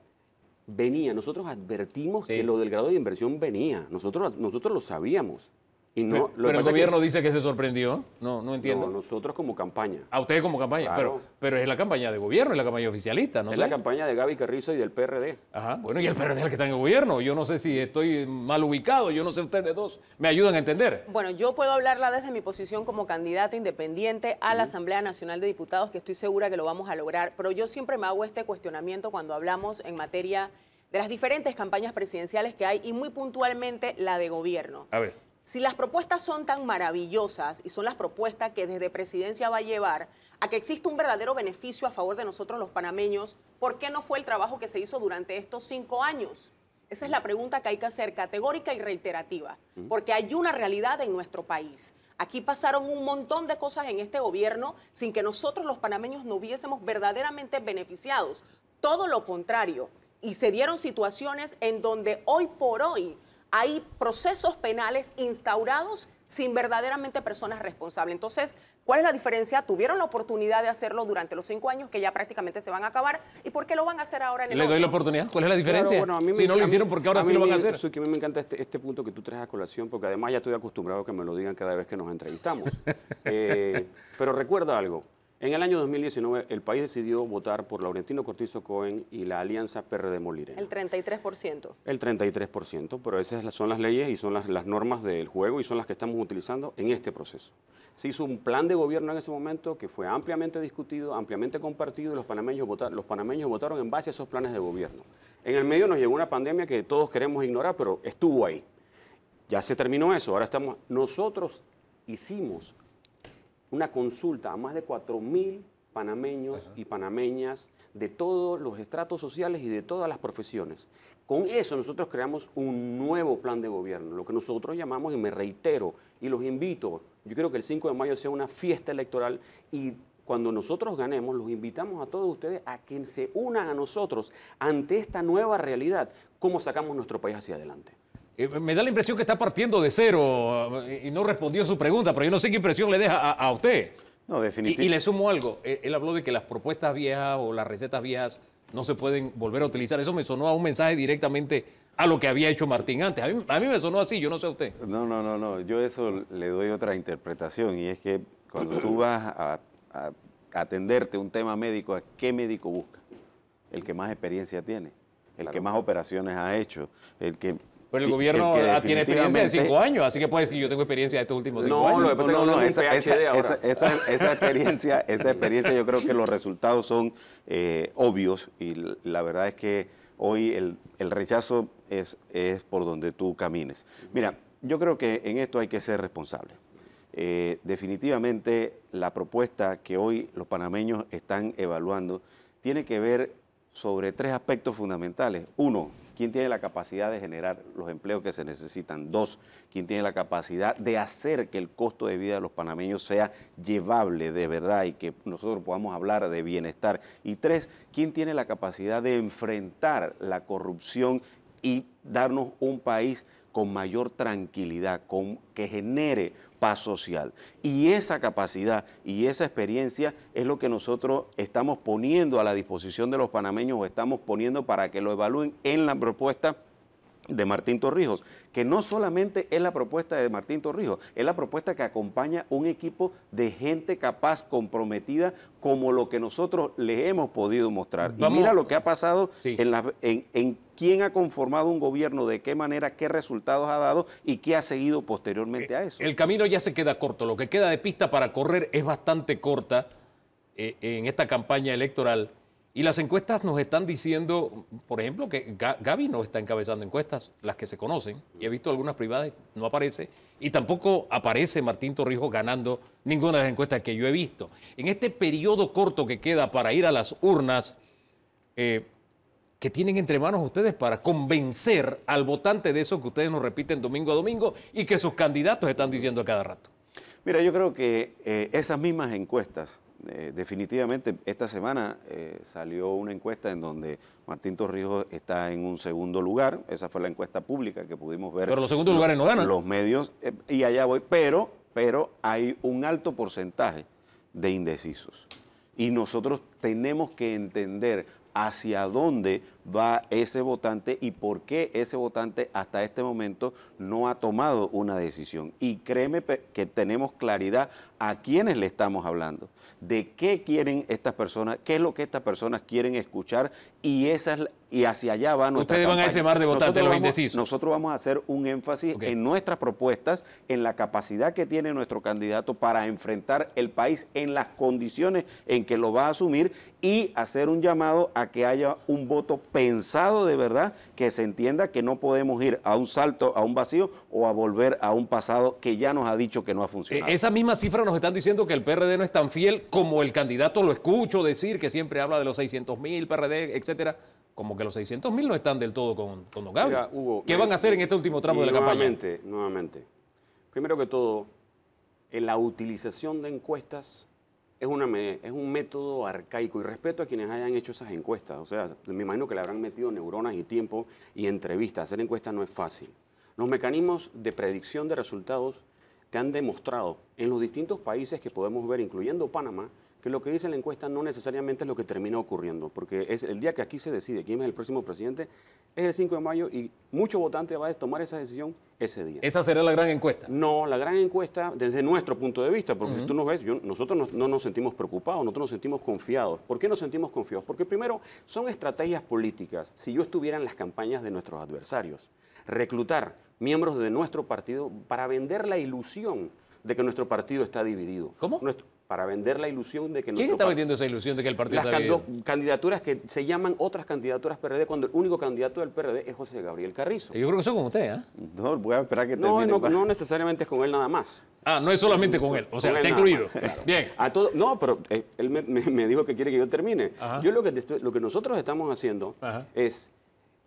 venía. Nosotros advertimos que lo del grado de inversión venía. Nosotros, nosotros lo sabíamos pero, el gobierno dice que se sorprendió. No, no entiendo. nosotros como campaña. A ustedes como campaña. Pero, pero es la campaña de gobierno, es la campaña oficialista, ¿no? Es la campaña de Gaby Carrizo y del PRD. Ajá. Bueno, y el PRD es el que está en el gobierno. Yo no sé si estoy mal ubicado, yo no sé ustedes dos. ¿Me ayudan a entender? Bueno, yo puedo hablarla desde mi posición como candidata independiente a la Asamblea Nacional de Diputados, que estoy segura que lo vamos a lograr. Pero yo siempre me hago este cuestionamiento cuando hablamos en materia de las diferentes campañas presidenciales que hay y muy puntualmente la de gobierno. A ver. Si las propuestas son tan maravillosas y son las propuestas que desde presidencia va a llevar a que exista un verdadero beneficio a favor de nosotros los panameños, ¿por qué no fue el trabajo que se hizo durante estos cinco años? Esa es la pregunta que hay que hacer, categórica y reiterativa, porque hay una realidad en nuestro país. Aquí pasaron un montón de cosas en este gobierno sin que nosotros los panameños no hubiésemos verdaderamente beneficiados. Todo lo contrario. Y se dieron situaciones en donde hoy por hoy hay procesos penales instaurados sin verdaderamente personas responsables. Entonces, ¿cuál es la diferencia? Tuvieron la oportunidad de hacerlo durante los cinco años que ya prácticamente se van a acabar. ¿Y por qué lo van a hacer ahora en el ¿Le doy la oportunidad? ¿Cuál es la diferencia? si no lo hicieron, ¿por qué ahora sí lo van a hacer? a mí me encanta este, este, punto que tú traes a colación, porque además ya estoy acostumbrado a que me lo digan cada vez que nos entrevistamos. Eh, pero recuerda algo. En el año 2019, el país decidió votar por Laurentino Cortizo Cohen y la alianza PRD Molire. El 33%. El 33%, pero esas son las leyes y son las, normas del juego y son las que estamos utilizando en este proceso. Se hizo un plan de gobierno en ese momento que fue ampliamente discutido, ampliamente compartido y los panameños, votaron, los panameños votaron en base a esos planes de gobierno. En el medio nos llegó una pandemia que todos queremos ignorar, pero estuvo ahí. Ya se terminó eso, ahora estamos, nosotros hicimos una consulta a más de 4.000 panameños y panameñas de todos los estratos sociales y de todas las profesiones. Con eso nosotros creamos un nuevo plan de gobierno, lo que nosotros llamamos, y me reitero, y los invito, yo creo que el 5 de mayo sea una fiesta electoral y cuando nosotros ganemos, los invitamos a todos ustedes a que se unan a nosotros ante esta nueva realidad, cómo sacamos nuestro país hacia adelante. Eh, me da la impresión que está partiendo de cero eh, y no respondió a su pregunta, pero yo no sé qué impresión le deja a, usted. No, definitivamente. Y, le sumo algo. Eh, él, habló de que las propuestas viejas o las recetas viejas no se pueden volver a utilizar. Eso me sonó a un mensaje directamente a lo que había hecho Martín antes. A mí, me sonó así, yo no sé a usted. No, no, no, no. Yo eso le doy otra interpretación y es que cuando tú vas a, atenderte un tema médico, ¿a qué médico busca? El que más experiencia tiene, el que más operaciones ha hecho, el que pero el gobierno tiene experiencia de cinco años, así que puede decir, yo tengo experiencia de estos últimos cinco no, años. no, no, esa, experiencia, esa experiencia yo creo que los resultados son eh, obvios y la verdad es que hoy el, rechazo es, por donde tú camines. Mira, yo creo que en esto hay que ser responsable. Eh, definitivamente la propuesta que hoy los panameños están evaluando tiene que ver sobre tres aspectos fundamentales. Uno, ¿Quién tiene la capacidad de generar los empleos que se necesitan? Dos, ¿quién tiene la capacidad de hacer que el costo de vida de los panameños sea llevable de verdad y que nosotros podamos hablar de bienestar? Y tres, ¿quién tiene la capacidad de enfrentar la corrupción y darnos un país con mayor tranquilidad, con, que genere paz social. Y esa capacidad y esa experiencia es lo que nosotros estamos poniendo a la disposición de los panameños o estamos poniendo para que lo evalúen en la propuesta de Martín Torrijos, que no solamente es la propuesta de Martín Torrijos, es la propuesta que acompaña un equipo de gente capaz, comprometida, como lo que nosotros le hemos podido mostrar. Y mira lo que ha pasado en, quién ha conformado un gobierno, de qué manera, qué resultados ha dado y qué ha seguido posteriormente a eh, eso. El camino ya se queda corto, lo que queda de pista para correr es bastante corta eh, en esta campaña electoral. Y las encuestas nos están diciendo, por ejemplo, que Gaby no está encabezando encuestas, las que se conocen, y he visto algunas privadas, no aparece, y tampoco aparece Martín Torrijos ganando ninguna de las encuestas que yo he visto. En este periodo corto que queda para ir a las urnas, eh, ¿qué que tienen entre manos ustedes para convencer al votante de eso que ustedes nos repiten domingo a domingo y que sus candidatos están diciendo a cada rato? Mira, yo creo que eh, esas mismas encuestas eh, definitivamente esta semana eh, salió una encuesta en donde Martín Torrijos está en un segundo lugar. Esa fue la encuesta pública que pudimos ver. Pero los segundos lugares no ganan. Los medios, eh, y allá voy, pero, pero hay un alto porcentaje de indecisos. Y nosotros tenemos que entender hacia dónde va ese votante y por qué ese votante hasta este momento no ha tomado una decisión. Y créeme que tenemos claridad a quiénes le estamos hablando, de qué quieren estas personas, qué es lo que estas personas quieren escuchar y y hacia allá van nuestra Ustedes van a ese mar de votantes, los indecisos. Nosotros vamos a hacer un énfasis en nuestras propuestas, en la capacidad que tiene nuestro candidato para enfrentar el país en las condiciones en que lo va a asumir y hacer un llamado a que haya un voto pensado de verdad que se entienda que no podemos ir a un salto, a un vacío o a volver a un pasado que ya nos ha dicho que no ha eh, funcionado. esa misma cifra nos están diciendo que el PRD no es tan fiel como el candidato lo escucho decir, que siempre habla de los 600 mil, PRD, etcétera como que los 600 mil no están del todo con, con Don ¿Qué van a eh, hacer en este último tramo de la campaña? nuevamente. Primero que todo, en la utilización de encuestas es, es un método arcaico y respeto a quienes hayan hecho esas encuestas. O sea, me imagino que le habrán metido neuronas y tiempo y entrevistas. Hacer encuestas no es fácil. Los mecanismos de predicción de resultados te han demostrado en los distintos países que podemos ver, incluyendo Panamá, lo que dice la encuesta no necesariamente es lo que termina ocurriendo, porque es el día que aquí se decide quién es el próximo presidente, es el 5 de mayo y mucho votante va a tomar esa decisión ese día. ¿Esa será la gran encuesta? No, la gran encuesta desde nuestro punto de vista, porque si tú nos ves, nosotros no, no, nos sentimos preocupados, nosotros nos sentimos confiados. ¿Por qué nos sentimos confiados? Porque primero, son estrategias políticas. Si yo estuviera en las campañas de nuestros adversarios, reclutar miembros de nuestro partido para vender la ilusión de que nuestro partido está dividido. ¿Cómo? para vender la ilusión de que ¿Quién está vendiendo esa ilusión de que el partido está dividido? candidaturas que se llaman otras candidaturas PRD cuando el único candidato del PRD es José Gabriel Carrizo. Yo creo que eso con usted, ¿ah? No, voy a esperar que no, termine. No, no necesariamente es con él nada más. Ah, no es solamente con él, o sea, está incluido. Bien. A todo, no, pero eh, él me, dijo que quiere que yo termine. Yo lo que, lo que nosotros estamos haciendo es,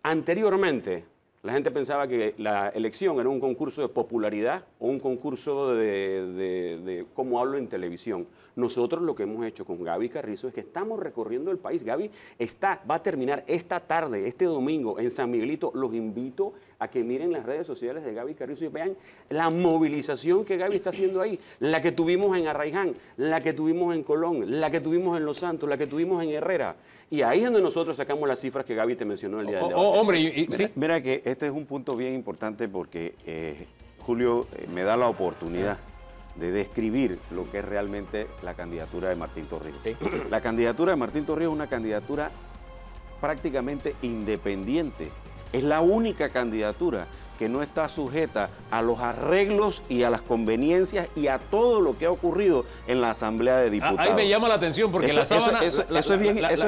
anteriormente, la gente pensaba que la elección era un concurso de popularidad o un concurso de, cómo hablo en televisión. Nosotros lo que hemos hecho con Gaby Carrizo es que estamos recorriendo el país. Gaby está, va a terminar esta tarde, este domingo, en San Miguelito. Los invito a que miren las redes sociales de Gaby Carrizo y vean la movilización que Gaby está haciendo ahí. La que tuvimos en Arraiján, la que tuvimos en Colón, la que tuvimos en Los Santos, la que tuvimos en Herrera. Y ahí es donde nosotros sacamos las cifras que Gaby te mencionó el día de hoy. hombre, mira, que este es un punto bien importante porque eh, Julio eh, me da la oportunidad de describir lo que es realmente la candidatura de Martín Torrijos. La candidatura de Martín Torrijos es una candidatura prácticamente independiente. Es la única candidatura que no está sujeta a los arreglos y a las conveniencias y a todo lo que ha ocurrido en la Asamblea de Diputados. Ah, ahí me llama la atención porque eso, la es,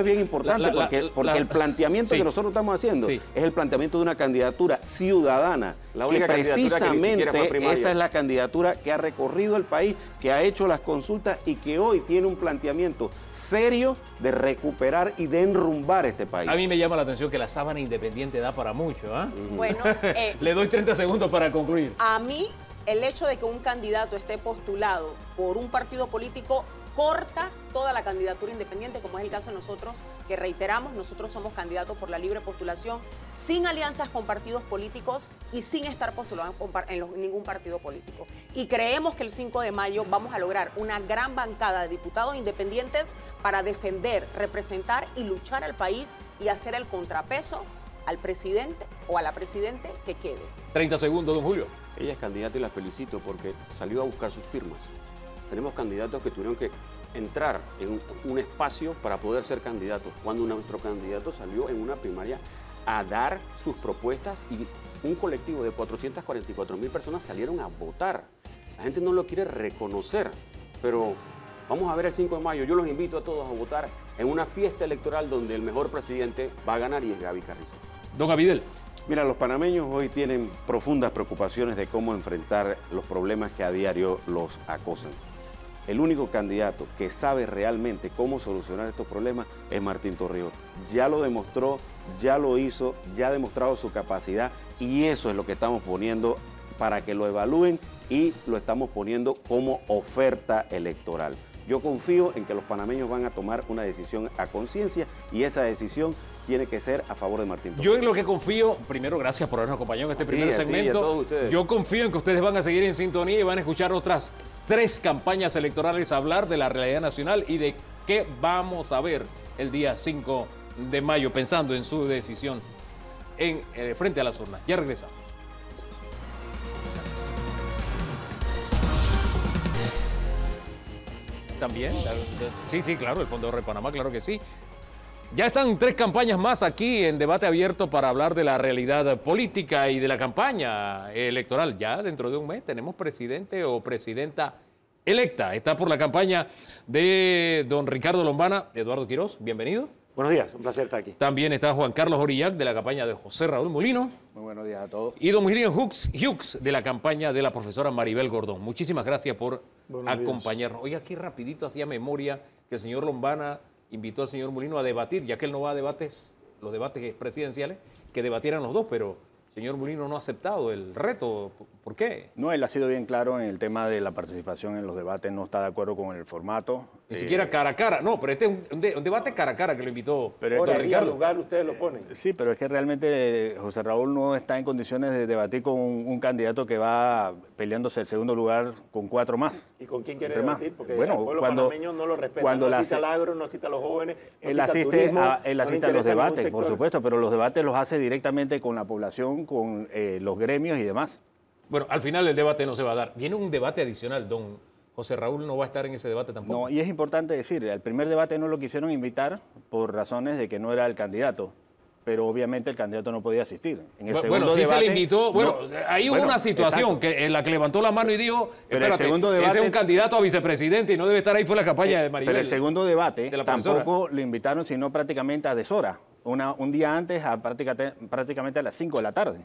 bien, importante porque, el planteamiento que nosotros estamos haciendo es el planteamiento de una candidatura ciudadana. que precisamente esa es la candidatura que ha recorrido el país, que ha hecho las consultas y que hoy tiene un planteamiento serio de recuperar y de enrumbar este país. A mí me llama la atención que la sábana independiente da para mucho. ¿ah? Bueno, eh, le doy 30 segundos para concluir. A mí, el hecho de que un candidato esté postulado por un partido político corta toda la candidatura independiente, como es el caso de nosotros, que reiteramos, nosotros somos candidatos por la libre postulación, sin alianzas con partidos políticos y sin estar postulados en, ningún partido político. Y creemos que el 5 de mayo vamos a lograr una gran bancada de diputados independientes para defender, representar y luchar al país y hacer el contrapeso al presidente o a la presidente que quede. 30 segundos, don Julio. Ella es candidata y la felicito porque salió a buscar sus firmas. Tenemos candidatos que tuvieron que entrar en un espacio para poder ser candidatos, cuando nuestro candidato salió en una primaria a dar sus propuestas y un colectivo de 444 mil personas salieron a votar. La gente no lo quiere reconocer, pero vamos a ver el 5 de mayo. Yo los invito a todos a votar en una fiesta electoral donde el mejor presidente va a ganar y es Gaby Carrizo. Don Gavidel. Mira, los panameños hoy tienen profundas preocupaciones de cómo enfrentar los problemas que a diario los acosan. El único candidato que sabe realmente cómo solucionar estos problemas es Martín Torrijos. Ya lo demostró, ya lo hizo, ya ha demostrado su capacidad y eso es lo que estamos poniendo para que lo evalúen y lo estamos poniendo como oferta electoral. Yo confío en que los panameños van a tomar una decisión a conciencia y esa decisión tiene que ser a favor de Martín. Yo en lo que confío, primero gracias por habernos acompañado en este primer segmento. Yo confío en que ustedes van a seguir en sintonía y van a escuchar otras tres campañas electorales hablar de la realidad nacional y de qué vamos a ver el día 5 de mayo, pensando en su decisión en, eh, frente a las urnas. Ya regresamos. También, sí, sí, claro, el Fondo de Panamá, claro que sí. Ya están tres campañas más aquí en debate abierto para hablar de la realidad política y de la campaña electoral. Ya dentro de un mes tenemos presidente o presidenta electa. Está por la campaña de don Ricardo Lombana, Eduardo Quirós, bienvenido. Buenos días, un placer estar aquí. También está Juan Carlos Orillac de la campaña de José Raúl Molino. Muy buenos días a todos. Y don William Hughes, de la campaña de la profesora Maribel Gordón. Muchísimas gracias por acompañarnos. Hoy aquí rapidito hacía memoria que el señor Lombana invitó al señor Mulino a debatir, ya que él no va a debates, los debates presidenciales, que debatieran los dos, pero el señor Mulino no ha aceptado el reto ¿Por qué? No, él ha sido bien claro en el tema de la participación en los debates, no está de acuerdo con el formato. Ni eh, siquiera cara a cara, no, pero este es un, debate cara a cara que lo invitó pero Ricardo. lugar ustedes lo ponen. Eh, sí, pero es que realmente eh, José Raúl no está en condiciones de debatir con un, candidato que va peleándose el segundo lugar con cuatro más. ¿Y con quién quiere debatir? Porque bueno, el pueblo cuando, panameño no lo respeta, cuando no la, al agro, no asiste a los jóvenes, él, asiste turismo, a, él asiste a los debates, por supuesto, pero los debates los hace directamente con la población, con eh, los gremios y demás. Bueno, al final el debate no se va a dar. Viene un debate adicional, don José Raúl no va a estar en ese debate tampoco. No, y es importante decir, al primer debate no lo quisieron invitar por razones de que no era el candidato. Pero obviamente el candidato no podía asistir. En bueno, sí se le invitó. Bueno, ahí hubo una situación que en eh, la que levantó la mano y dijo: Pero el segundo debate, es un candidato a vicepresidente y no debe estar ahí. Fue la campaña de Maribel. Eh, pero el segundo debate tampoco lo invitaron, sino prácticamente a deshora. un día antes, prácticamente a las 5 de la tarde.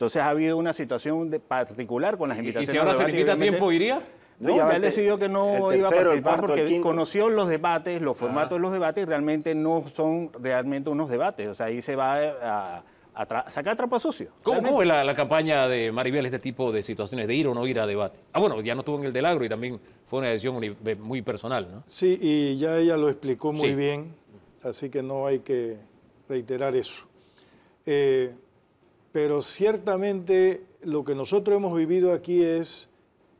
Entonces ha habido una situación particular con las invitaciones. ¿Y si ahora se invita quita tiempo, iría? No, él decidió que no iba a participar porque conoció los debates, los formatos de los debates y realmente no son realmente unos debates. O sea, ahí se va a, sacar trapo sucio. ¿Cómo, fue la, campaña de Maribel este tipo de situaciones, de ir o no ir a debate? Ah, bueno, ya no estuvo en el Delagro y también fue una decisión eh, muy personal, ¿no? Sí, y ya ella lo explicó muy bien, así que no hay que reiterar eso. Eh, pero ciertamente lo que nosotros hemos vivido aquí es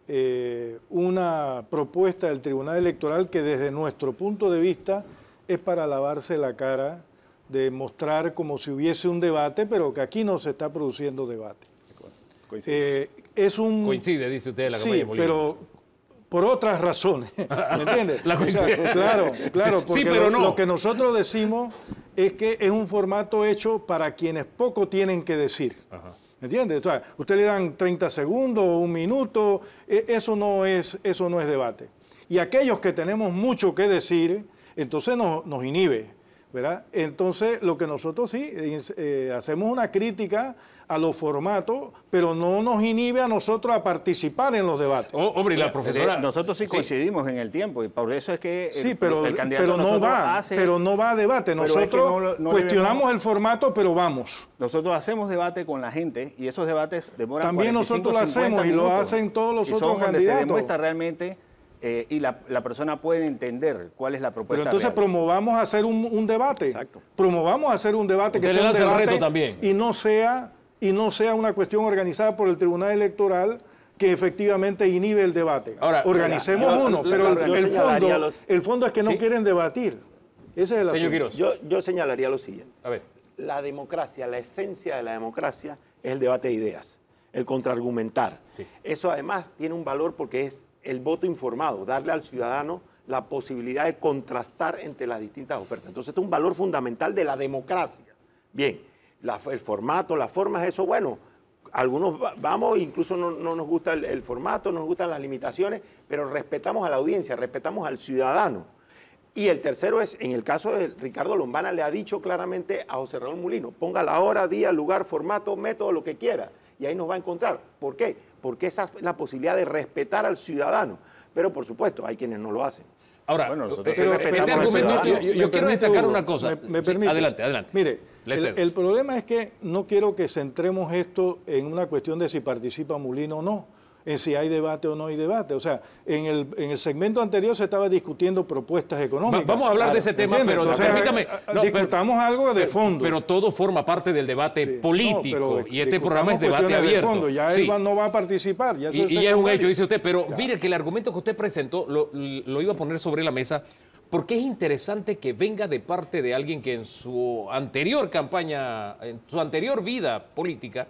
eh, una propuesta del Tribunal Electoral que desde nuestro punto de vista es para lavarse la cara, de mostrar como si hubiese un debate, pero que aquí no se está produciendo debate. Coincide. Eh, es un... Coincide, dice usted, la campaña sí, por otras razones. ¿Me entiendes? La claro, claro, porque lo, que nosotros decimos es que es un formato hecho para quienes poco tienen que decir. ¿Me entiendes? O sea, usted le dan 30 segundos o un minuto, e, eso no es, eso no es debate. Y aquellos que tenemos mucho que decir, entonces nos, nos inhibe. ¿verdad? Entonces, lo que nosotros sí eh, hacemos una crítica a los formatos, pero no nos inhibe a nosotros a participar en los debates. Oh, hombre, y la profesora... Eh, nosotros sí coincidimos en el tiempo y por eso es que el, sí, pero, candidato no va, Pero no va a debate. Nosotros cuestionamos el formato, pero vamos. Nosotros hacemos debate con la gente y esos debates demoran También nosotros lo hacemos y lo hacen todos los otros candidatos. realmente... Eh, y la, persona puede entender cuál es la propuesta. Pero entonces promovamos promovamos hacer un, debate. Exacto. Promovamos hacer un debate que sea un debate y no sea y no sea una cuestión organizada por el Tribunal Electoral que efectivamente inhibe el debate. Organicemos uno, pero el, fondo, es que no quieren debatir. Ese es Señor yo, yo, señalaría lo siguiente. A ver. La democracia, la esencia de la democracia es el debate de ideas, el contraargumentar. Eso además tiene un valor porque es el voto informado, darle al ciudadano la posibilidad de contrastar entre las distintas ofertas. Entonces, es un valor fundamental de la democracia. Bien, el formato, las formas, eso, bueno, algunos vamos, incluso no, nos gusta el, formato, formato, nos gustan las limitaciones, pero respetamos a la audiencia, respetamos al ciudadano. Y el tercero es, en el caso de Ricardo Lombana, le ha dicho claramente a José Raúl Mulino, ponga la hora, día, lugar, formato, método, lo que quiera, y ahí nos va a encontrar. ¿Por qué? Porque esa es la posibilidad de respetar al ciudadano. Pero por supuesto, hay quienes no lo hacen. Ahora, eh, este yo, quiero destacar una cosa. Me, adelante, adelante. Mire, el, problema es que no quiero que centremos esto en una cuestión de si participa Mulino o no en si hay debate o no hay debate. O sea, en el, en el segmento anterior se estaba discutiendo propuestas económicas. vamos a hablar de ese tema, pero permítame. Ah, ah, discutamos algo de fondo. Pero, todo forma parte del debate político y este programa es debate abierto. De fondo, ya Eva no va a participar. y, es, un hecho, dice usted. Pero mire que el argumento que usted presentó lo, lo iba a poner sobre la mesa porque es interesante que venga de parte de alguien que en su anterior campaña, en su anterior vida política,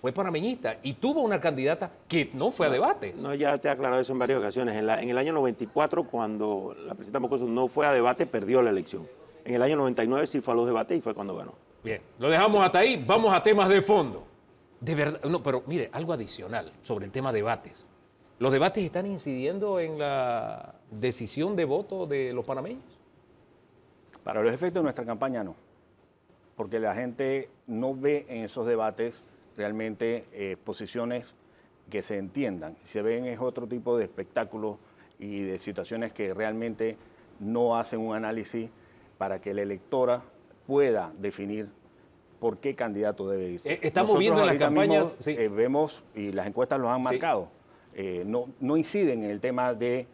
fue panameñista y tuvo una candidata que no fue a debates. No, ya te he aclarado eso en varias ocasiones. En, el año 94, cuando la presidenta Mocoso no fue a debate, perdió la elección. En el año 99 sí fue a los debates y fue cuando ganó. Bien, lo dejamos hasta ahí, vamos a temas de fondo. De verdad, no, pero mire, algo adicional sobre el tema debates. ¿Los debates están incidiendo en la decisión de voto de los panameños? Para los efectos de nuestra campaña no, porque la gente no ve en esos debates realmente eh, posiciones que se entiendan. Se ven es otro tipo de espectáculos y de situaciones que realmente no hacen un análisis para que la electora pueda definir por qué candidato debe irse. Eh, estamos viendo las campañas... Eh, vemos, y las encuestas los han marcado, no, no inciden en el tema de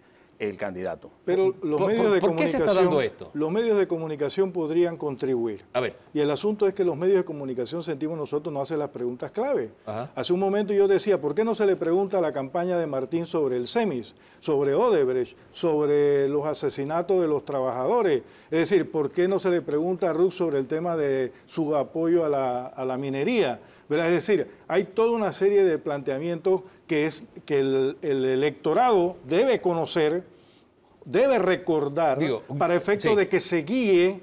el candidato. Pero los medios de comunicación, qué se está dando esto? Los medios de comunicación podrían contribuir. A ver. Y el asunto es que los medios de comunicación sentimos nosotros no hacen las preguntas clave. Hace un momento yo decía, ¿por qué no se le pregunta a la campaña de Martín sobre el semis, sobre Odebrecht, sobre los asesinatos de los trabajadores? Es decir, ¿por qué no se le pregunta a Ruth sobre el tema de su apoyo a la, minería? Es decir, hay toda una serie de planteamientos que es que el electorado debe conocer debe recordar para efecto de que se guíe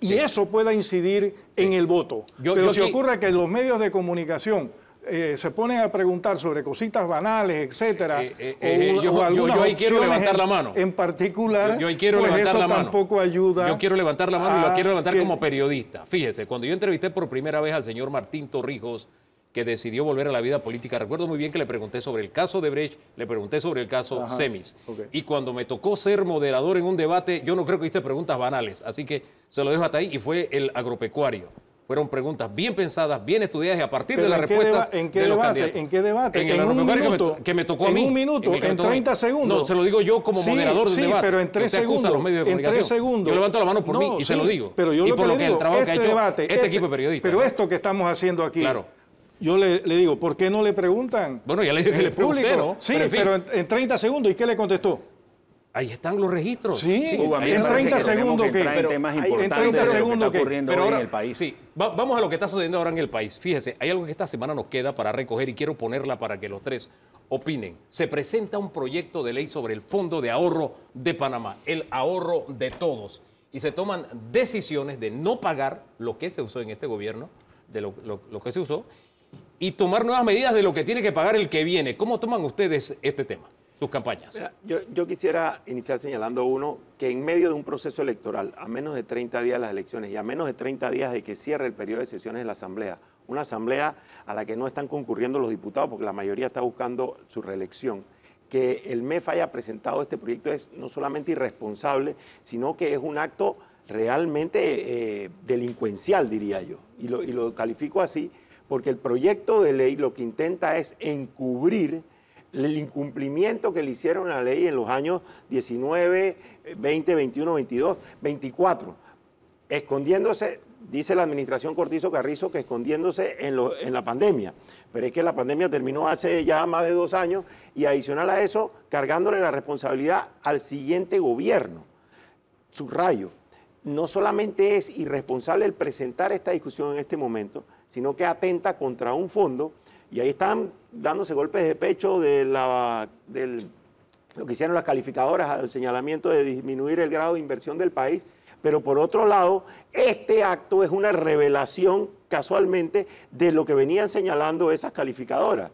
y eso pueda incidir en el voto. Pero si ocurre que los medios de comunicación eh, se ponen a preguntar sobre cositas banales, etcétera, yo, ahí quiero levantar la mano. En, particular, yo, quiero pues levantar la mano. tampoco ayuda. Yo quiero levantar la mano y lo quiero levantar como periodista. Fíjese, cuando yo entrevisté por primera vez al señor Martín Torrijos, que decidió volver a la vida política. Recuerdo muy bien que le pregunté sobre el caso de Brecht, le pregunté sobre el caso Semis. Y cuando me tocó ser moderador en un debate, yo no creo que hice preguntas banales, así que se lo dejo hasta ahí y fue el agropecuario. Fueron preguntas bien pensadas, bien estudiadas y a partir de la respuesta. ¿En qué debate? ¿En qué debate? En, un minuto, que me, tocó a mí. En un minuto, en, 30 segundos. No, se lo digo yo como moderador del debate. Sí, pero en tres segundos. en Yo levanto la mano por mí y se lo digo. Pero yo y lo por que lo que el trabajo que ha hecho este, este, equipo de periodistas. Pero esto que estamos haciendo aquí. Claro yo le, digo, ¿por qué no le preguntan? Bueno, ya le dije que eh, le público. ¿no? Sí, pero, en, 30 segundos, ¿y qué le contestó? Ahí están los registros. Sí, en 30 segundos que... en, 30 segundos que... Ocurriendo pero ahora, en el país. Sí, vamos a lo que está sucediendo ahora en el país. Fíjese, hay algo que esta semana nos queda para recoger y quiero ponerla para que los tres opinen. Se presenta un proyecto de ley sobre el Fondo de Ahorro de Panamá, el ahorro de todos. Y se toman decisiones de no pagar lo que se usó en este gobierno, de lo que se usó, y tomar nuevas medidas de lo que tiene que pagar el que viene. ¿Cómo toman ustedes este tema, sus campañas? yo, quisiera iniciar señalando uno, que en medio de un proceso electoral, a menos de 30 días de las elecciones y a menos de 30 días de que cierre el periodo de sesiones de la Asamblea, una Asamblea a la que no están concurriendo los diputados porque la mayoría está buscando su reelección, que el MEF haya presentado este proyecto es no solamente irresponsable, sino que es un acto realmente eh, delincuencial, diría yo, y lo califico así porque el proyecto de ley lo que intenta es encubrir el incumplimiento que le hicieron a la ley en los años 19, 20, 21, 22, 24, escondiéndose, dice la administración Cortizo Carrizo, que escondiéndose en, la pandemia. Pero es que la pandemia terminó hace ya más de dos años y adicional a eso, cargándole la responsabilidad al siguiente gobierno. Subrayo, no solamente es irresponsable el presentar esta discusión en este momento, sino que atenta contra un fondo. Y ahí están dándose golpes de pecho de lo que hicieron las calificadoras al señalamiento de disminuir el grado de inversión del país. Pero por otro lado, este acto es una revelación casualmente de lo que venían señalando esas calificadoras.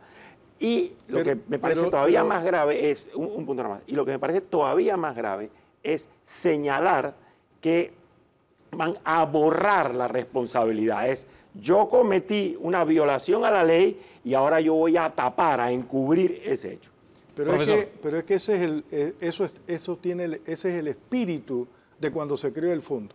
Y lo que me parece todavía más grave es, un, punto más, y lo que me parece todavía más grave es señalar que van a borrar la responsabilidad yo cometí una violación a la ley y ahora yo voy a tapar, a encubrir ese hecho. Pero, es que, pero es que ese es el, eh, eso es, tiene ese es el espíritu de cuando se creó el fondo.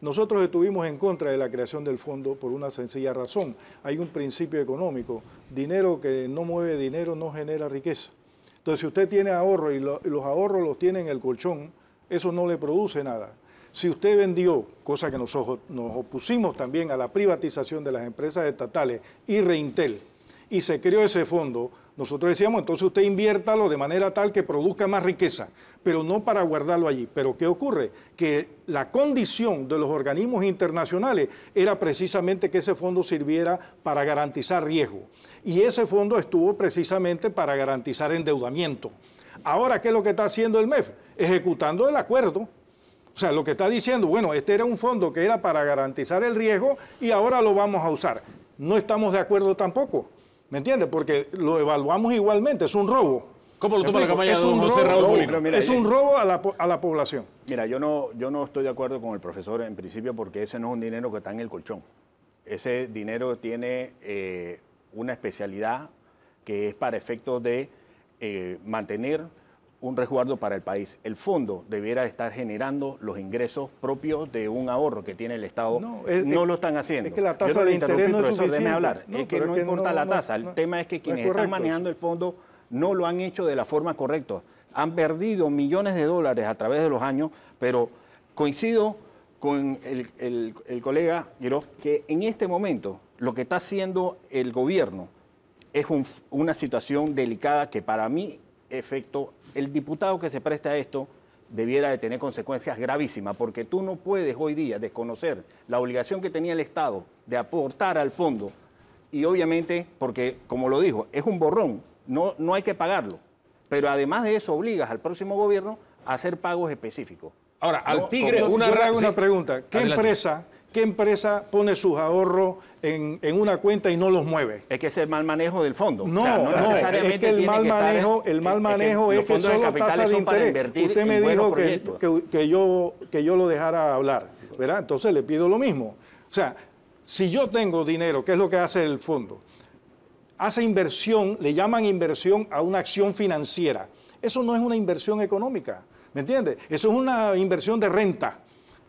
Nosotros estuvimos en contra de la creación del fondo por una sencilla razón. Hay un principio económico. Dinero que no mueve dinero no genera riqueza. Entonces, si usted tiene ahorro y los ahorros los tiene en el colchón, eso no le produce nada. Si usted vendió, cosa que nosotros nos opusimos también a la privatización de las empresas estatales y Reintel, y se creó ese fondo, nosotros decíamos, entonces usted inviértalo de manera tal que produzca más riqueza, pero no para guardarlo allí. Pero ¿qué ocurre? Que la condición de los organismos internacionales era precisamente que ese fondo sirviera para garantizar riesgo. Y ese fondo estuvo precisamente para garantizar endeudamiento. Ahora, ¿qué es lo que está haciendo el MEF? Ejecutando el acuerdo o sea, lo que está diciendo, bueno, este era un fondo que era para garantizar el riesgo y ahora lo vamos a usar. No estamos de acuerdo tampoco, ¿me entiendes? Porque lo evaluamos igualmente, es un robo. ¿Cómo lo toma la campaña es es eh, un robo a la, población. Mira, yo no, yo no estoy de acuerdo con el profesor en principio porque ese no es un dinero que está en el colchón. Ese dinero tiene eh, una especialidad que es para efectos de eh, mantener un resguardo para el país. El fondo debiera estar generando los ingresos propios de un ahorro que tiene el Estado. No, no lo están haciendo. Es que la tasa de interés no es profesor, suficiente. hablar. es que no importa la tasa. el tema es que quienes están manejando el fondo no lo han hecho de la forma correcta. Han perdido millones de dólares a través de los años, pero coincido con el, colega que en este momento lo que está haciendo el gobierno es una situación delicada que para mí efecto, el diputado que se presta a esto debiera de tener consecuencias gravísimas, porque tú no puedes hoy día desconocer la obligación que tenía el Estado de aportar al fondo, y obviamente, porque como lo dijo, es un borrón, no, no hay que pagarlo, pero además de eso obligas al próximo gobierno a hacer pagos específicos. Ahora, al Tigre, una, una pregunta. ¿Qué empresa ¿Qué empresa pone sus ahorros en, una cuenta y no los mueve? Es que es el mal manejo del fondo. No, no, necesariamente es que el mal manejo, el mal manejo es que, solo tasa de interés. Usted me dijo que, yo, que yo lo dejara hablar, ¿verdad? Entonces le pido lo mismo. O sea, si yo tengo dinero, ¿qué es lo que hace el fondo? Hace inversión, le llaman inversión a una acción financiera. Eso no es una inversión económica, ¿me entiende? Eso es una inversión de renta.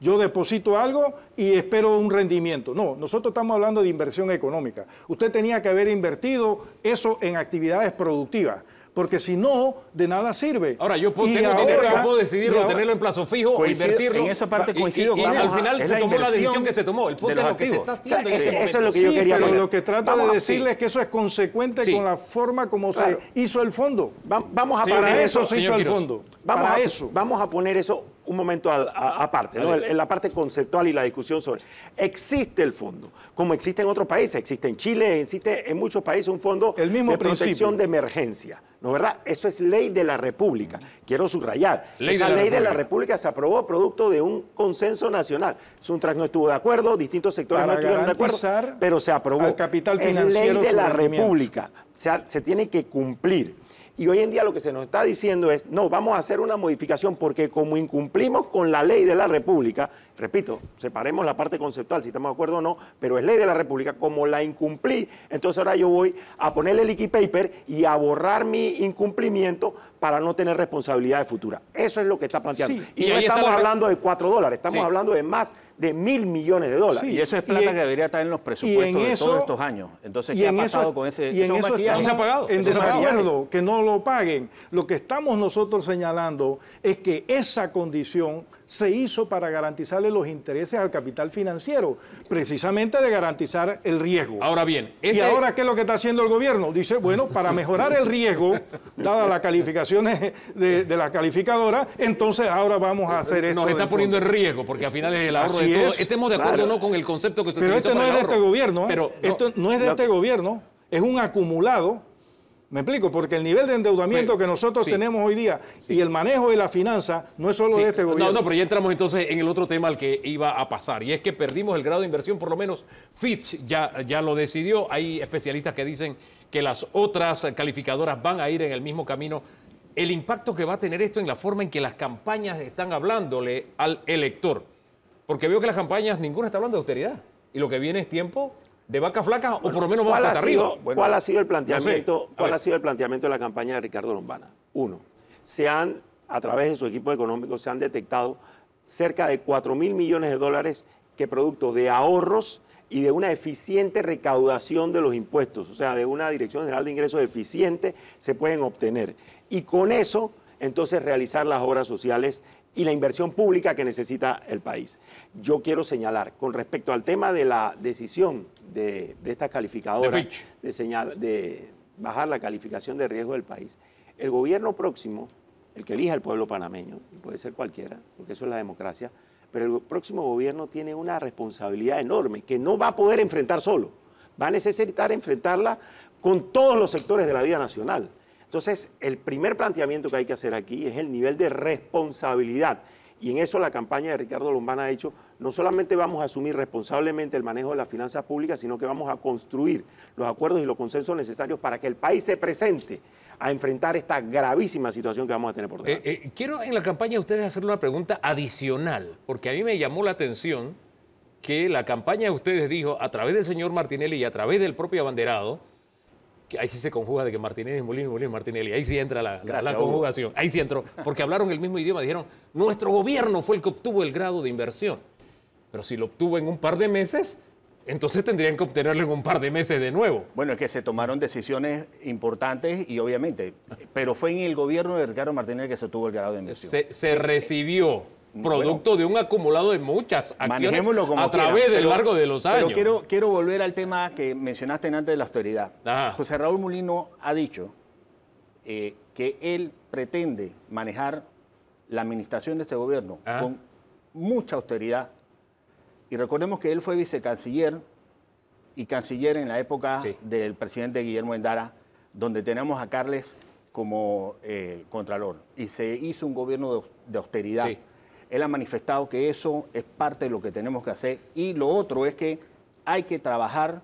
Yo deposito algo y espero un rendimiento. No, nosotros estamos hablando de inversión económica. Usted tenía que haber invertido eso en actividades productivas porque si no, de nada sirve. Ahora, yo puedo, decidirlo, tenerlo en plazo fijo o invertirlo. En esa parte coincido. y al final se tomó la decisión que se tomó. El punto es lo que se está haciendo. Este eso es lo que yo sí, quería pero lo que trato de decirle es que eso es consecuente con la forma como se hizo el fondo. vamos a poner eso, se hizo el fondo. eso. Vamos a poner eso un momento aparte, en la parte conceptual y la discusión sobre... Existe el fondo, como existe en otros países, existe en Chile, existe en muchos países un fondo de protección de emergencia, ¿no verdad? Eso es ley de la República, quiero subrayar. la Esa ley de la República se aprobó producto de un consenso nacional. Suntrack no estuvo de acuerdo, distintos sectores no estuvieron de acuerdo, pero se aprobó. Al capital financiero ley de la República, o sea, se tiene que cumplir. Y hoy en día lo que se nos está diciendo es, no, vamos a hacer una modificación porque como incumplimos con la ley de la República, repito, separemos la parte conceptual, si estamos de acuerdo o no, pero es ley de la República, como la incumplí, entonces ahora yo voy a ponerle el paper y a borrar mi incumplimiento para no tener responsabilidades futuras. Eso es lo que está planteando. y, no estamos hablando de cuatro dólares, estamos hablando de más de mil millones de dólares. y eso es plata que debería estar en los presupuestos de todos estos años. Entonces, ¿qué ha pasado con ese En desacuerdo, que no lo paguen. Lo que estamos nosotros señalando es que esa condición se hizo para garantizarle los intereses al capital financiero, precisamente de garantizar el riesgo. Ahora bien, ¿y este- ahora qué es lo que está haciendo el gobierno? Dice, bueno, para mejorar el riesgo, dadas las calificaciones de, la calificadora, entonces ahora vamos a hacer esto. Nos está poniendo en riesgo, porque al final es el ahorro de todo. Estemos de acuerdo o no con el concepto que se Pero este no, es el Este gobierno, ¿eh? Pero no, esto no es de este gobierno, es un acumulado me explico, porque el nivel de endeudamiento pues, que nosotros tenemos hoy día y el manejo de la finanza no es solo de este gobierno. No, no, pero ya entramos entonces en el otro tema al que iba a pasar, y es que perdimos el grado de inversión, por lo menos Fitch ya, ya lo decidió. Hay especialistas que dicen que las otras calificadoras van a ir en el mismo camino. El impacto que va a tener esto en la forma en que las campañas están hablándole al elector. Porque veo que las campañas, ninguna está hablando de austeridad. Y lo que viene es tiempo de vaca flaca o por lo menos más arriba. ¿Cuál ha sido el planteamiento? ¿Cuál ha sido el planteamiento de la campaña de Ricardo Lombana? Uno, se han a través de su equipo económico se han detectado cerca de 4 mil millones de dólares que producto de ahorros y de una eficiente recaudación de los impuestos, o sea, de una Dirección General de Ingresos eficiente, se pueden obtener. Y con eso, entonces, realizar las obras sociales y la inversión pública que necesita el país. Yo quiero señalar, con respecto al tema de la decisión de, de estas calificadoras de, de bajar la calificación de riesgo del país, el gobierno próximo, el que elija el pueblo panameño, puede ser cualquiera, porque eso es la democracia, pero el próximo gobierno tiene una responsabilidad enorme que no va a poder enfrentar solo, va a necesitar enfrentarla con todos los sectores de la vida nacional. Entonces, el primer planteamiento que hay que hacer aquí es el nivel de responsabilidad. Y en eso la campaña de Ricardo Lombana ha hecho, no solamente vamos a asumir responsablemente el manejo de las finanzas públicas, sino que vamos a construir los acuerdos y los consensos necesarios para que el país se presente a enfrentar esta gravísima situación que vamos a tener por delante. Eh, eh, quiero en la campaña de ustedes hacerle una pregunta adicional, porque a mí me llamó la atención que la campaña de ustedes dijo, a través del señor Martinelli y a través del propio abanderado, ahí sí se conjuga de que Martínez es Molina y es Martinelli. Ahí sí entra la, conjugación. Ahí sí entró. Porque hablaron el mismo idioma. Dijeron, nuestro gobierno fue el que obtuvo el grado de inversión. Pero si lo obtuvo en un par de meses, entonces tendrían que obtenerlo en un par de meses de nuevo. Bueno, es que se tomaron decisiones importantes y obviamente, pero fue en el gobierno de Ricardo Martínez que se obtuvo el grado de inversión. se recibió producto de un acumulado de muchas acciones a través del largo de los años. Pero quiero, volver al tema que mencionaste antes de la austeridad. José Raúl Mulino ha dicho eh, que él pretende manejar la administración de este gobierno con mucha austeridad. Y recordemos que él fue vicecanciller y canciller en la época del presidente Guillermo Endara, donde tenemos a Carles como eh, contralor. Y se hizo un gobierno de, austeridad. Sí él ha manifestado que eso es parte de lo que tenemos que hacer. Y lo otro es que hay que trabajar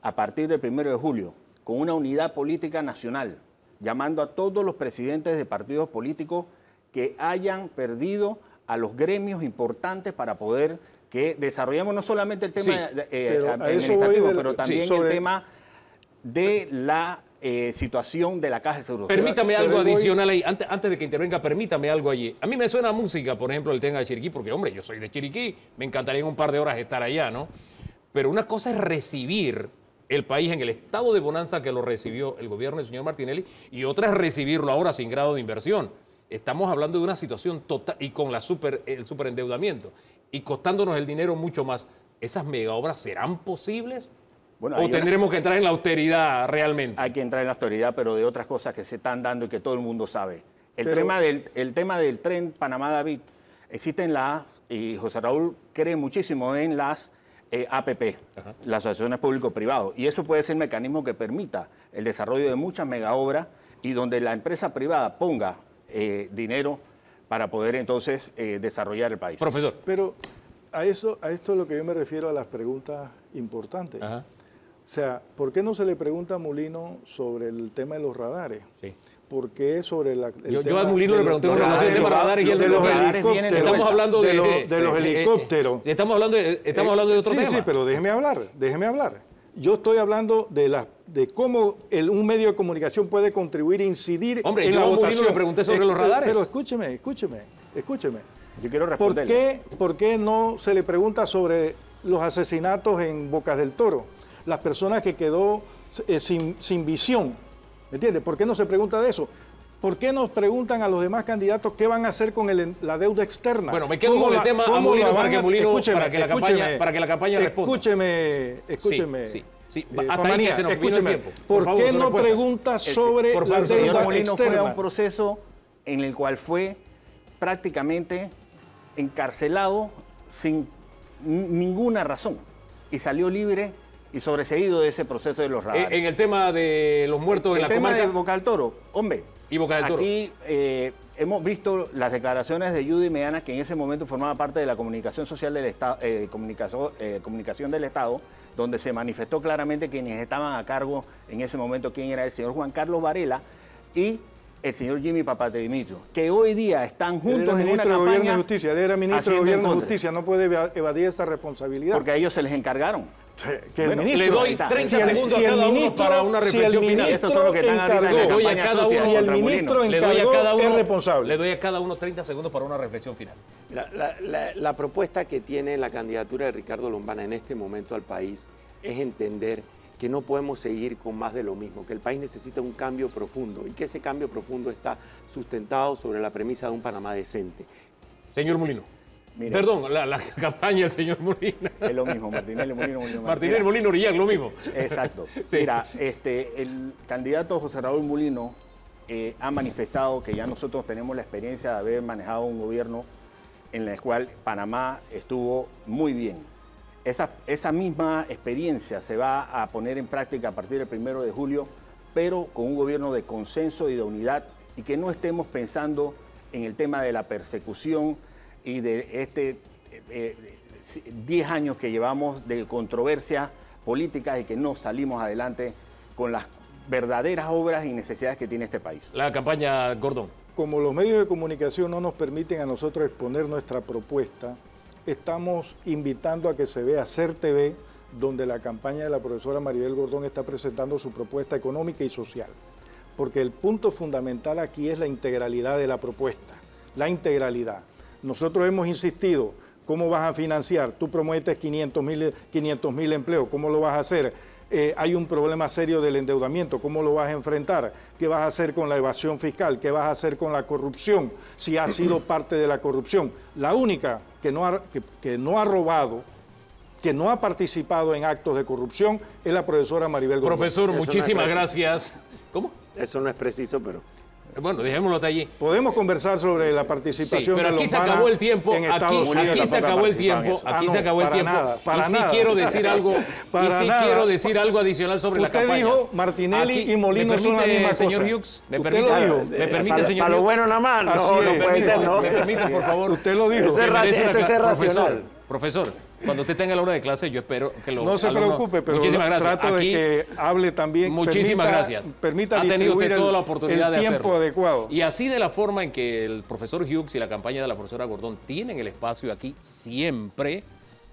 a partir del primero de julio con una unidad política nacional, llamando a todos los presidentes de partidos políticos que hayan perdido a los gremios importantes para poder que desarrollemos no solamente el tema eh, pero eh, administrativo, pero también el tema de la eh, situación de la caja de seguro. Permítame algo adicional ahí, antes, antes, de que intervenga, permítame algo allí. A mí me suena música, por ejemplo, el tema de Chiriquí, porque hombre, yo soy de Chiriquí, me encantaría en un par de horas estar allá, ¿no? Pero una cosa es recibir el país en el estado de bonanza que lo recibió el gobierno del señor Martinelli y otra es recibirlo ahora sin grado de inversión. Estamos hablando de una situación total y con la super, el superendeudamiento y costándonos el dinero mucho más. ¿Esas mega obras serán posibles? ¿O tendremos que entrar en la austeridad realmente? Hay que entrar en la austeridad, pero de otras cosas que se están dando y que todo el mundo sabe. El, tema, del, el tema del tren Panamá-David, existen las, y José Raúl cree muchísimo en las eh, APP, las asociaciones público-privado, y eso puede ser el mecanismo que permita el desarrollo de muchas mega obras y donde la empresa privada ponga eh, dinero para poder entonces eh, desarrollar el país. Profesor. Pero a, eso, a esto es lo que yo me refiero a las preguntas importantes. Ajá. O sea, ¿por qué no se le pregunta a Mulino sobre el tema de los radares? Sí. ¿Por qué sobre la, el yo, a Mulino le pregunté sobre el tema de radares y el de los eh, eh, eh, helicópteros. Estamos hablando de, los, de helicópteros. estamos hablando de, estamos hablando de otro tema. Sí, sí, pero déjeme hablar, déjeme hablar. Yo estoy hablando de de cómo un medio de comunicación puede contribuir, incidir Hombre, en la a Molino le pregunté sobre los radares. Pero escúcheme, escúcheme, escúcheme. Yo quiero ¿Por qué, ¿Por qué no se le pregunta sobre los asesinatos en Bocas del Toro? las personas que quedó eh, sin, sin, visión. ¿Entiendes? ¿Por qué no se pregunta de eso? ¿Por qué nos preguntan a los demás candidatos qué van a hacer con la deuda externa? Bueno, me quedo con el tema a Molino para que Mulino, para que la campaña, para que la campaña responda. Escúcheme, escúcheme. Sí, sí. Eh, hasta se nos escúcheme, el tiempo. ¿Por, qué no pregunta eh, sobre la deuda señor Molino Fue a un proceso en el cual fue prácticamente encarcelado sin ninguna razón y salió libre y sobreseído de ese proceso de los eh, radares. En el tema de los muertos en la comarca. El tema de Boca del Toro, hombre. Y Boca del Toro. Aquí eh, hemos visto las declaraciones de Judy Medana, que en ese momento formaba parte de la comunicación social del Estado, eh, comunicación, eh, comunicación del Estado, donde se manifestó claramente quienes estaban a cargo en ese momento, quién era el señor Juan Carlos Varela y el señor Jimmy Dimitro, que hoy día están juntos en una de campaña Gobierno de Justicia, él era ministro de Gobierno Justicia, no puede evadir esta responsabilidad. Porque a ellos se les encargaron le doy 30 segundos a cada para una reflexión final. si el ministro encargó, es responsable. Le doy a cada uno 30 segundos para una reflexión final. La, la propuesta que tiene la candidatura de Ricardo Lombana en este momento al país es entender que no podemos seguir con más de lo mismo, que el país necesita un cambio profundo y que ese cambio profundo está sustentado sobre la premisa de un Panamá decente. Señor Molino. Perdón, la, campaña del señor Molina. Es lo mismo, Martinelli Molina, Molina. Molino Molina lo mismo. Exacto. Mira, este, el candidato José Raúl Molino eh, ha manifestado que ya nosotros tenemos la experiencia de haber manejado un gobierno en el cual Panamá estuvo muy bien. Esa, esa misma experiencia se va a poner en práctica a partir del primero de julio, pero con un gobierno de consenso y de unidad y que no estemos pensando en el tema de la persecución y de este 10 eh, eh, años que llevamos de controversias políticas y que no salimos adelante con las verdaderas obras y necesidades que tiene este país. La campaña, Gordón. Como los medios de comunicación no nos permiten a nosotros exponer nuestra propuesta, estamos invitando a que se vea CERTV, donde la campaña de la profesora Maribel Gordón está presentando su propuesta económica y social. Porque el punto fundamental aquí es la integralidad de la propuesta, la integralidad. Nosotros hemos insistido, ¿cómo vas a financiar? Tú prometes 500 mil empleos, ¿cómo lo vas a hacer? Eh, hay un problema serio del endeudamiento, ¿cómo lo vas a enfrentar? ¿Qué vas a hacer con la evasión fiscal? ¿Qué vas a hacer con la corrupción? Si ha sido parte de la corrupción. La única que no ha, que, no ha robado, que no ha participado en actos de corrupción, es la profesora Maribel Gómez. Profesor, muchísimas gracias. ¿Cómo? Eso no es preciso, pero... Bueno, dejémoslo hasta allí. Podemos conversar sobre la participación sí, pero aquí se acabó el tiempo, aquí, aquí se acabó el tiempo, aquí se acabó el tiempo. Nada, para y sí nada. quiero decir algo, y sí quiero decir algo adicional sobre la campaña. Usted dijo Martinelli y Molino son la misma señor Hughes, me Usted permite, lo dijo. me permite, señor. Para lo bueno nada más, no, no ¿no? Me permite, por favor. Usted lo dijo. Ese es racional. Profesor, cuando usted tenga la hora de clase, yo espero que lo. No se preocupe, pero trato de que hable también. Muchísimas gracias. Permita ha tenido toda la oportunidad el de tiempo adecuado. Y así de la forma en que el profesor Hughes y la campaña de la profesora Gordón tienen el espacio aquí siempre.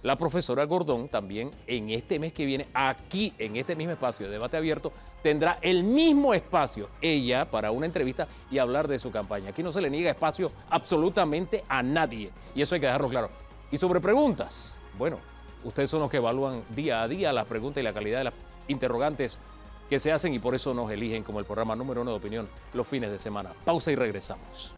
La profesora Gordón también en este mes que viene, aquí en este mismo espacio de debate abierto, tendrá el mismo espacio ella para una entrevista y hablar de su campaña. Aquí no se le niega espacio absolutamente a nadie. Y eso hay que dejarlo claro. Y sobre preguntas, bueno, ustedes son los que evalúan día a día las preguntas y la calidad de las interrogantes que se hacen y por eso nos eligen como el programa número uno de opinión los fines de semana. Pausa y regresamos.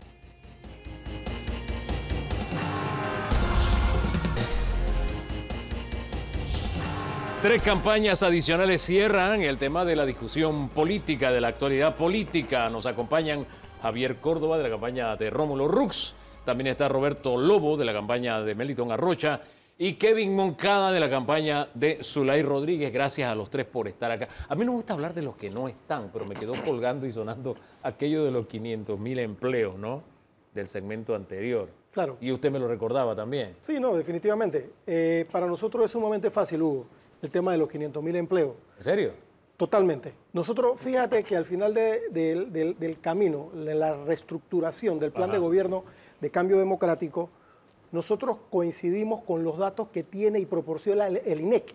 Tres campañas adicionales cierran el tema de la discusión política, de la actualidad política. Nos acompañan Javier Córdoba de la campaña de Rómulo Rux, también está Roberto Lobo de la campaña de Meliton Arrocha y Kevin Moncada de la campaña de Zulay Rodríguez. Gracias a los tres por estar acá. A mí no me gusta hablar de los que no están, pero me quedó colgando y sonando aquello de los 500.000 empleos, ¿no? Del segmento anterior. Claro. Y usted me lo recordaba también. Sí, no, definitivamente. Eh, para nosotros es sumamente fácil, Hugo, el tema de los 500.000 empleos. ¿En serio? Totalmente. Nosotros, fíjate que al final del, camino, la reestructuración del plan de gobierno de cambio democrático, nosotros coincidimos con los datos que tiene y proporciona el, INEC.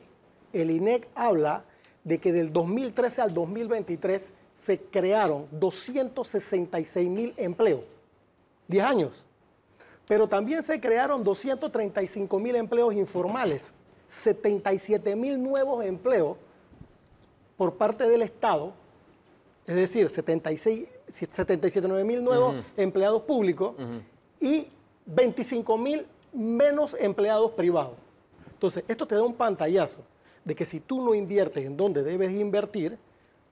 El INEC habla de que del 2013 al 2023 se crearon 266 mil empleos. 10 años. Pero también se crearon 235 mil empleos informales, 77 mil nuevos empleos por parte del Estado, es decir, 76, 77 mil nuevos empleados públicos y 25 mil menos empleados privados. Entonces, esto te da un pantallazo de que si tú no inviertes en donde debes invertir,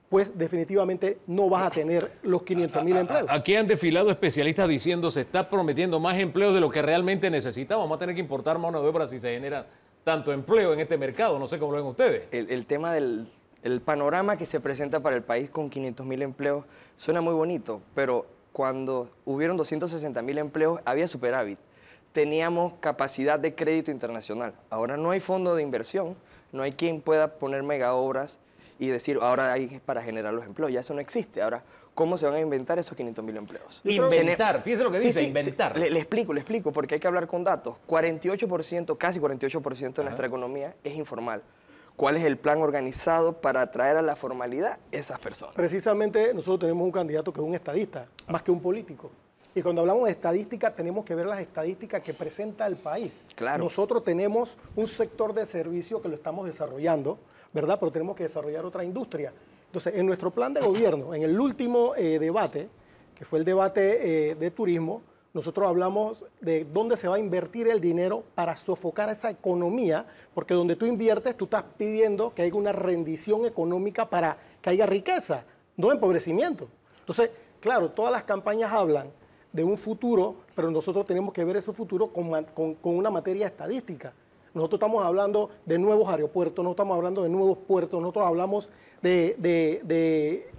pues definitivamente no vas a tener los 500 mil empleos. Aquí han desfilado especialistas diciendo se está prometiendo más empleos de lo que realmente necesitamos. Vamos a tener que importar mano de obra si se genera tanto empleo en este mercado. No sé cómo lo ven ustedes. El, tema del panorama que se presenta para el país con 500 mil empleos suena muy bonito, pero cuando hubieron 260 mil empleos, había superávit. Teníamos capacidad de crédito internacional. Ahora no hay fondo de inversión, no hay quien pueda poner mega obras y decir, ahora hay para generar los empleos. Ya eso no existe. Ahora, ¿cómo se van a inventar esos 500 mil empleos? Inventar, fíjese lo que dice, inventar. Le, explico, le explico, porque hay que hablar con datos. 48%, casi 48% de nuestra economía es informal cuál es el plan organizado para atraer a la formalidad esas personas. Precisamente nosotros tenemos un candidato que es un estadista, más que un político. Y cuando hablamos de estadística, tenemos que ver las estadísticas que presenta el país. Claro. Nosotros tenemos un sector de servicio que lo estamos desarrollando, ¿verdad? Pero tenemos que desarrollar otra industria. Entonces, en nuestro plan de gobierno, en el último eh, debate, que fue el debate eh, de turismo, nosotros hablamos de dónde se va a invertir el dinero para sofocar esa economía, porque donde tú inviertes, tú estás pidiendo que haya una rendición económica para que haya riqueza, no empobrecimiento. Entonces, claro, todas las campañas hablan de un futuro, pero nosotros tenemos que ver ese futuro con, una materia estadística. Nosotros estamos hablando de nuevos aeropuertos, no estamos hablando de nuevos puertos, nosotros hablamos de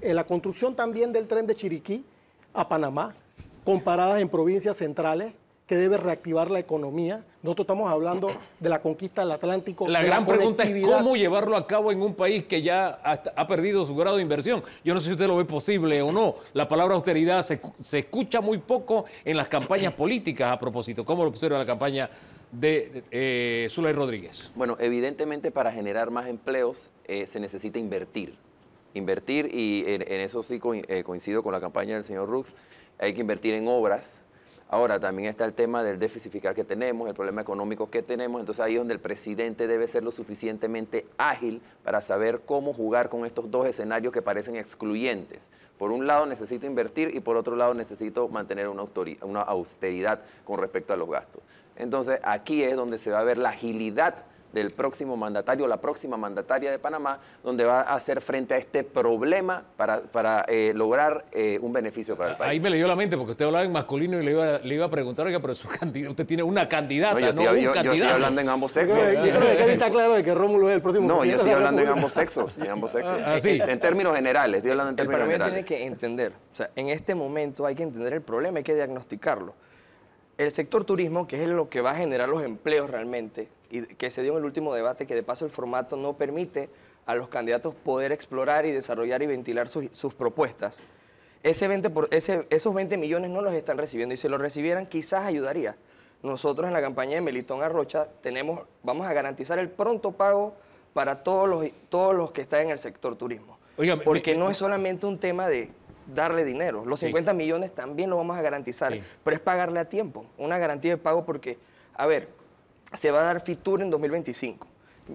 eh, la construcción también del tren de Chiriquí a Panamá, comparadas en provincias centrales que debe reactivar la economía. Nosotros estamos hablando de la conquista del Atlántico. La gran pregunta es cómo llevarlo a cabo en un país que ya ha perdido su grado de inversión. Yo no sé si usted lo ve posible o no. La palabra austeridad se, escucha muy poco en las campañas políticas a propósito. ¿Cómo lo observa la campaña de eh, Zulay Rodríguez? Bueno, evidentemente para generar más empleos eh, se necesita invertir. Invertir y en, eso sí eh, coincido con la campaña del señor Rux hay que invertir en obras. Ahora también está el tema del déficit fiscal que tenemos, el problema económico que tenemos, entonces ahí es donde el presidente debe ser lo suficientemente ágil para saber cómo jugar con estos dos escenarios que parecen excluyentes. Por un lado necesito invertir y por otro lado necesito mantener una, austeridad con respecto a los gastos. Entonces aquí es donde se va a ver la agilidad del próximo mandatario, la próxima mandataria de Panamá, donde va a hacer frente a este problema para, para eh, lograr eh, un beneficio para el ah, país. Ahí me leyó la mente porque usted hablaba en masculino y le iba, le iba a preguntar, oiga, pero su candidato, usted tiene una candidata, no, yo estoy, un candidato. Yo estoy hablando en ambos sexos. Yo, está claro de que Rómulo es el próximo No, yo estoy hablando en ambos sexos, en ambos sexos. Ah, en, términos generales, estoy hablando en términos el generales. tiene que entender, o sea, en este momento hay que entender el problema, hay que diagnosticarlo. El sector turismo, que es lo que va a generar los empleos realmente, y que se dio en el último debate, que de paso el formato no permite a los candidatos poder explorar y desarrollar y ventilar sus, propuestas. Ese 20 ese, esos 20 millones no los están recibiendo y si los recibieran quizás ayudaría. Nosotros en la campaña de Melitón Arrocha tenemos, vamos a garantizar el pronto pago para todos los, todos los que están en el sector turismo. Porque no es solamente un tema de darle dinero. Los 50 millones también los vamos a garantizar, pero es pagarle a tiempo. Una garantía de pago porque, a ver, se va a dar Fitur en 2025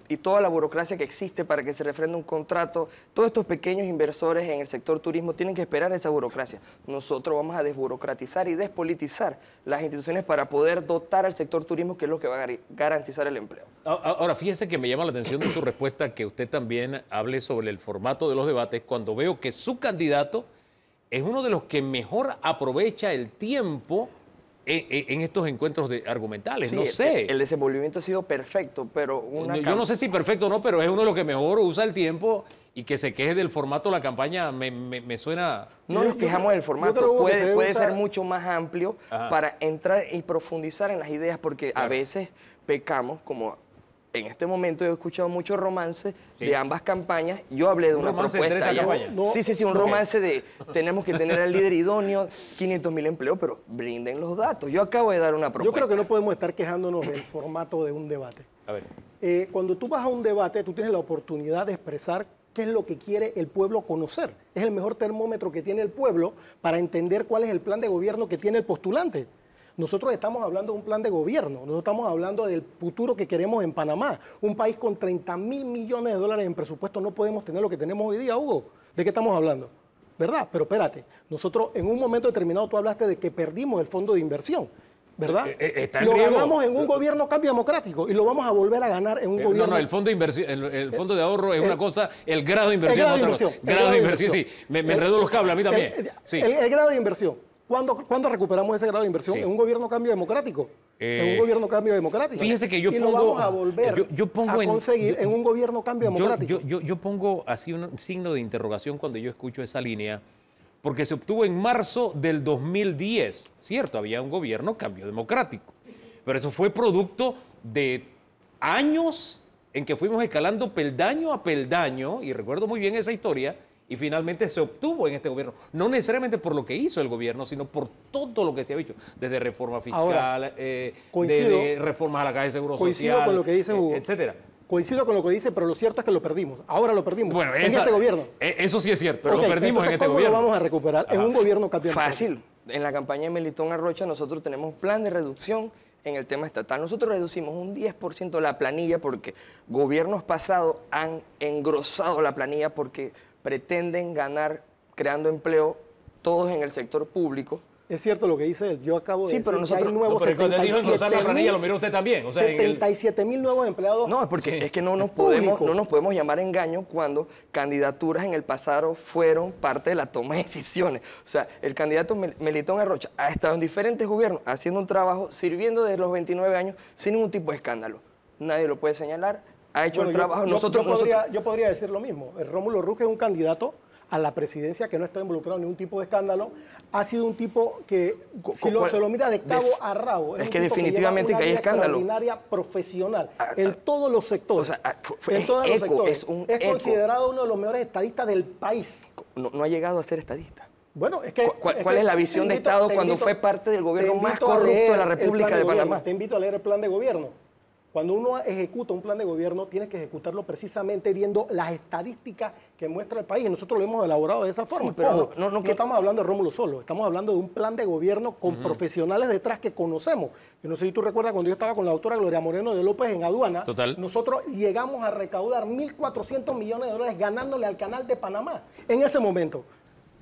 y toda la burocracia que existe para que se refrenda un contrato, todos estos pequeños inversores en el sector turismo tienen que esperar esa burocracia. Nosotros vamos a desburocratizar y despolitizar las instituciones para poder dotar al sector turismo, que es lo que va a garantizar el empleo. Ahora, fíjese que me llama la atención de su respuesta que usted también hable sobre el formato de los debates cuando veo que su candidato es uno de los que mejor aprovecha el tiempo en, estos encuentros de argumentales. no sé. El, desenvolvimiento ha sido perfecto, pero una. Yo no sé si perfecto o no, pero es uno de los que mejor usa el tiempo y que se queje del formato de la campaña me, suena. No nos quejamos del formato, puede, puede ser mucho más amplio para entrar y profundizar en las ideas, porque a veces pecamos, como en este momento he escuchado muchos romances de ambas campañas. Yo hablé de una propuesta. Sí, sí, sí, un romance de tenemos que tener al líder idóneo, 500 mil empleos, pero brinden los datos. Yo acabo de dar una propuesta. Yo creo que no podemos estar quejándonos del formato de un debate. A ver. Eh, cuando tú vas a un debate, tú tienes la oportunidad de expresar qué es lo que quiere el pueblo conocer. Es el mejor termómetro que tiene el pueblo para entender cuál es el plan de gobierno que tiene el postulante. Nosotros estamos hablando de un plan de gobierno, nosotros estamos hablando del futuro que queremos en Panamá. Un país con 30 mil millones de dólares en presupuesto no podemos tener lo que tenemos hoy día, Hugo. ¿De qué estamos hablando? ¿Verdad? Pero espérate, nosotros en un momento determinado tú hablaste de que perdimos el fondo de inversión. ¿verdad? Eh, eh, lo ganamos en un gobierno cambio democrático y lo vamos a volver a ganar en un eh, gobierno. No, no, el fondo de inversión, el, fondo de ahorro es una cosa, el grado de inversión. es otra Grado de inversión sí. Me, me enredo los cables a mí también. el grado de inversión. ¿Cuándo, recuperamos ese grado de inversión? En un gobierno cambio democrático. en un eh, gobierno cambio democrático. Fíjese que yo y pongo. vamos a volver a conseguir en, un gobierno cambio democrático. Yo, yo, pongo así un signo de interrogación cuando yo escucho esa línea, porque se obtuvo en marzo del 2010. Cierto, había un gobierno cambio democrático. Pero eso fue producto de años en que fuimos escalando peldaño a peldaño, y recuerdo muy bien esa historia y finalmente se obtuvo en este gobierno. No necesariamente por lo que hizo el gobierno, sino por todo lo que se ha dicho, desde reforma fiscal, eh, reformas a la caja de seguro coincido con lo que dice eh, Hugo. etcétera. Coincido con lo que dice, pero lo cierto es que lo perdimos. Ahora lo perdimos. Bueno, en este gobierno. E, eso sí es cierto, lo perdimos en este gobierno. lo vamos a recuperar en un gobierno cambiante? Fácil. En la campaña de Melitón Arrocha nosotros tenemos plan de reducción en el tema estatal. Nosotros reducimos un 10% la planilla porque gobiernos pasados han engrosado la planilla porque pretenden ganar creando empleo todos en el sector público. Es cierto lo que dice él. Yo acabo de sí, decir pero nosotros, que hay nuevos empleados pero 77 dijo, mil, también. 77 mil nuevos empleados. No, es porque es que no nos podemos no nos podemos llamar engaño cuando candidaturas en el pasado fueron parte de la toma de decisiones. O sea, el candidato Melitón Arrocha ha estado en diferentes gobiernos haciendo un trabajo, sirviendo desde los 29 años sin ningún tipo de escándalo. Nadie lo puede señalar, ha hecho el trabajo. Yo, nosotros, yo, podría, decir lo mismo. El eh, Rómulo Ruque es un candidato a la presidencia que no está involucrado en ningún tipo de escándalo, ha sido un tipo que si se lo mira de cabo a rabo. Es, que definitivamente que, hay escándalo. profesional ah, ah, en todos los sectores. en Es, considerado uno de los mejores estadistas del país. No, ha llegado a ser estadista. Bueno, es que. ¿Cuál es, la visión de Estado cuando fue parte del gobierno más corrupto de la República de, Panamá? te invito a leer el plan de gobierno cuando uno ejecuta un plan de gobierno, tiene que ejecutarlo precisamente viendo las estadísticas que muestra el país. Y nosotros lo hemos elaborado de esa forma. pero no, estamos hablando de Rómulo solo, estamos hablando de un plan de gobierno con profesionales detrás que conocemos. Yo no sé si tú recuerdas cuando yo estaba con la doctora Gloria Moreno de López en aduana. Total. Nosotros llegamos a recaudar 1.400 millones de dólares ganándole al canal de Panamá en ese momento.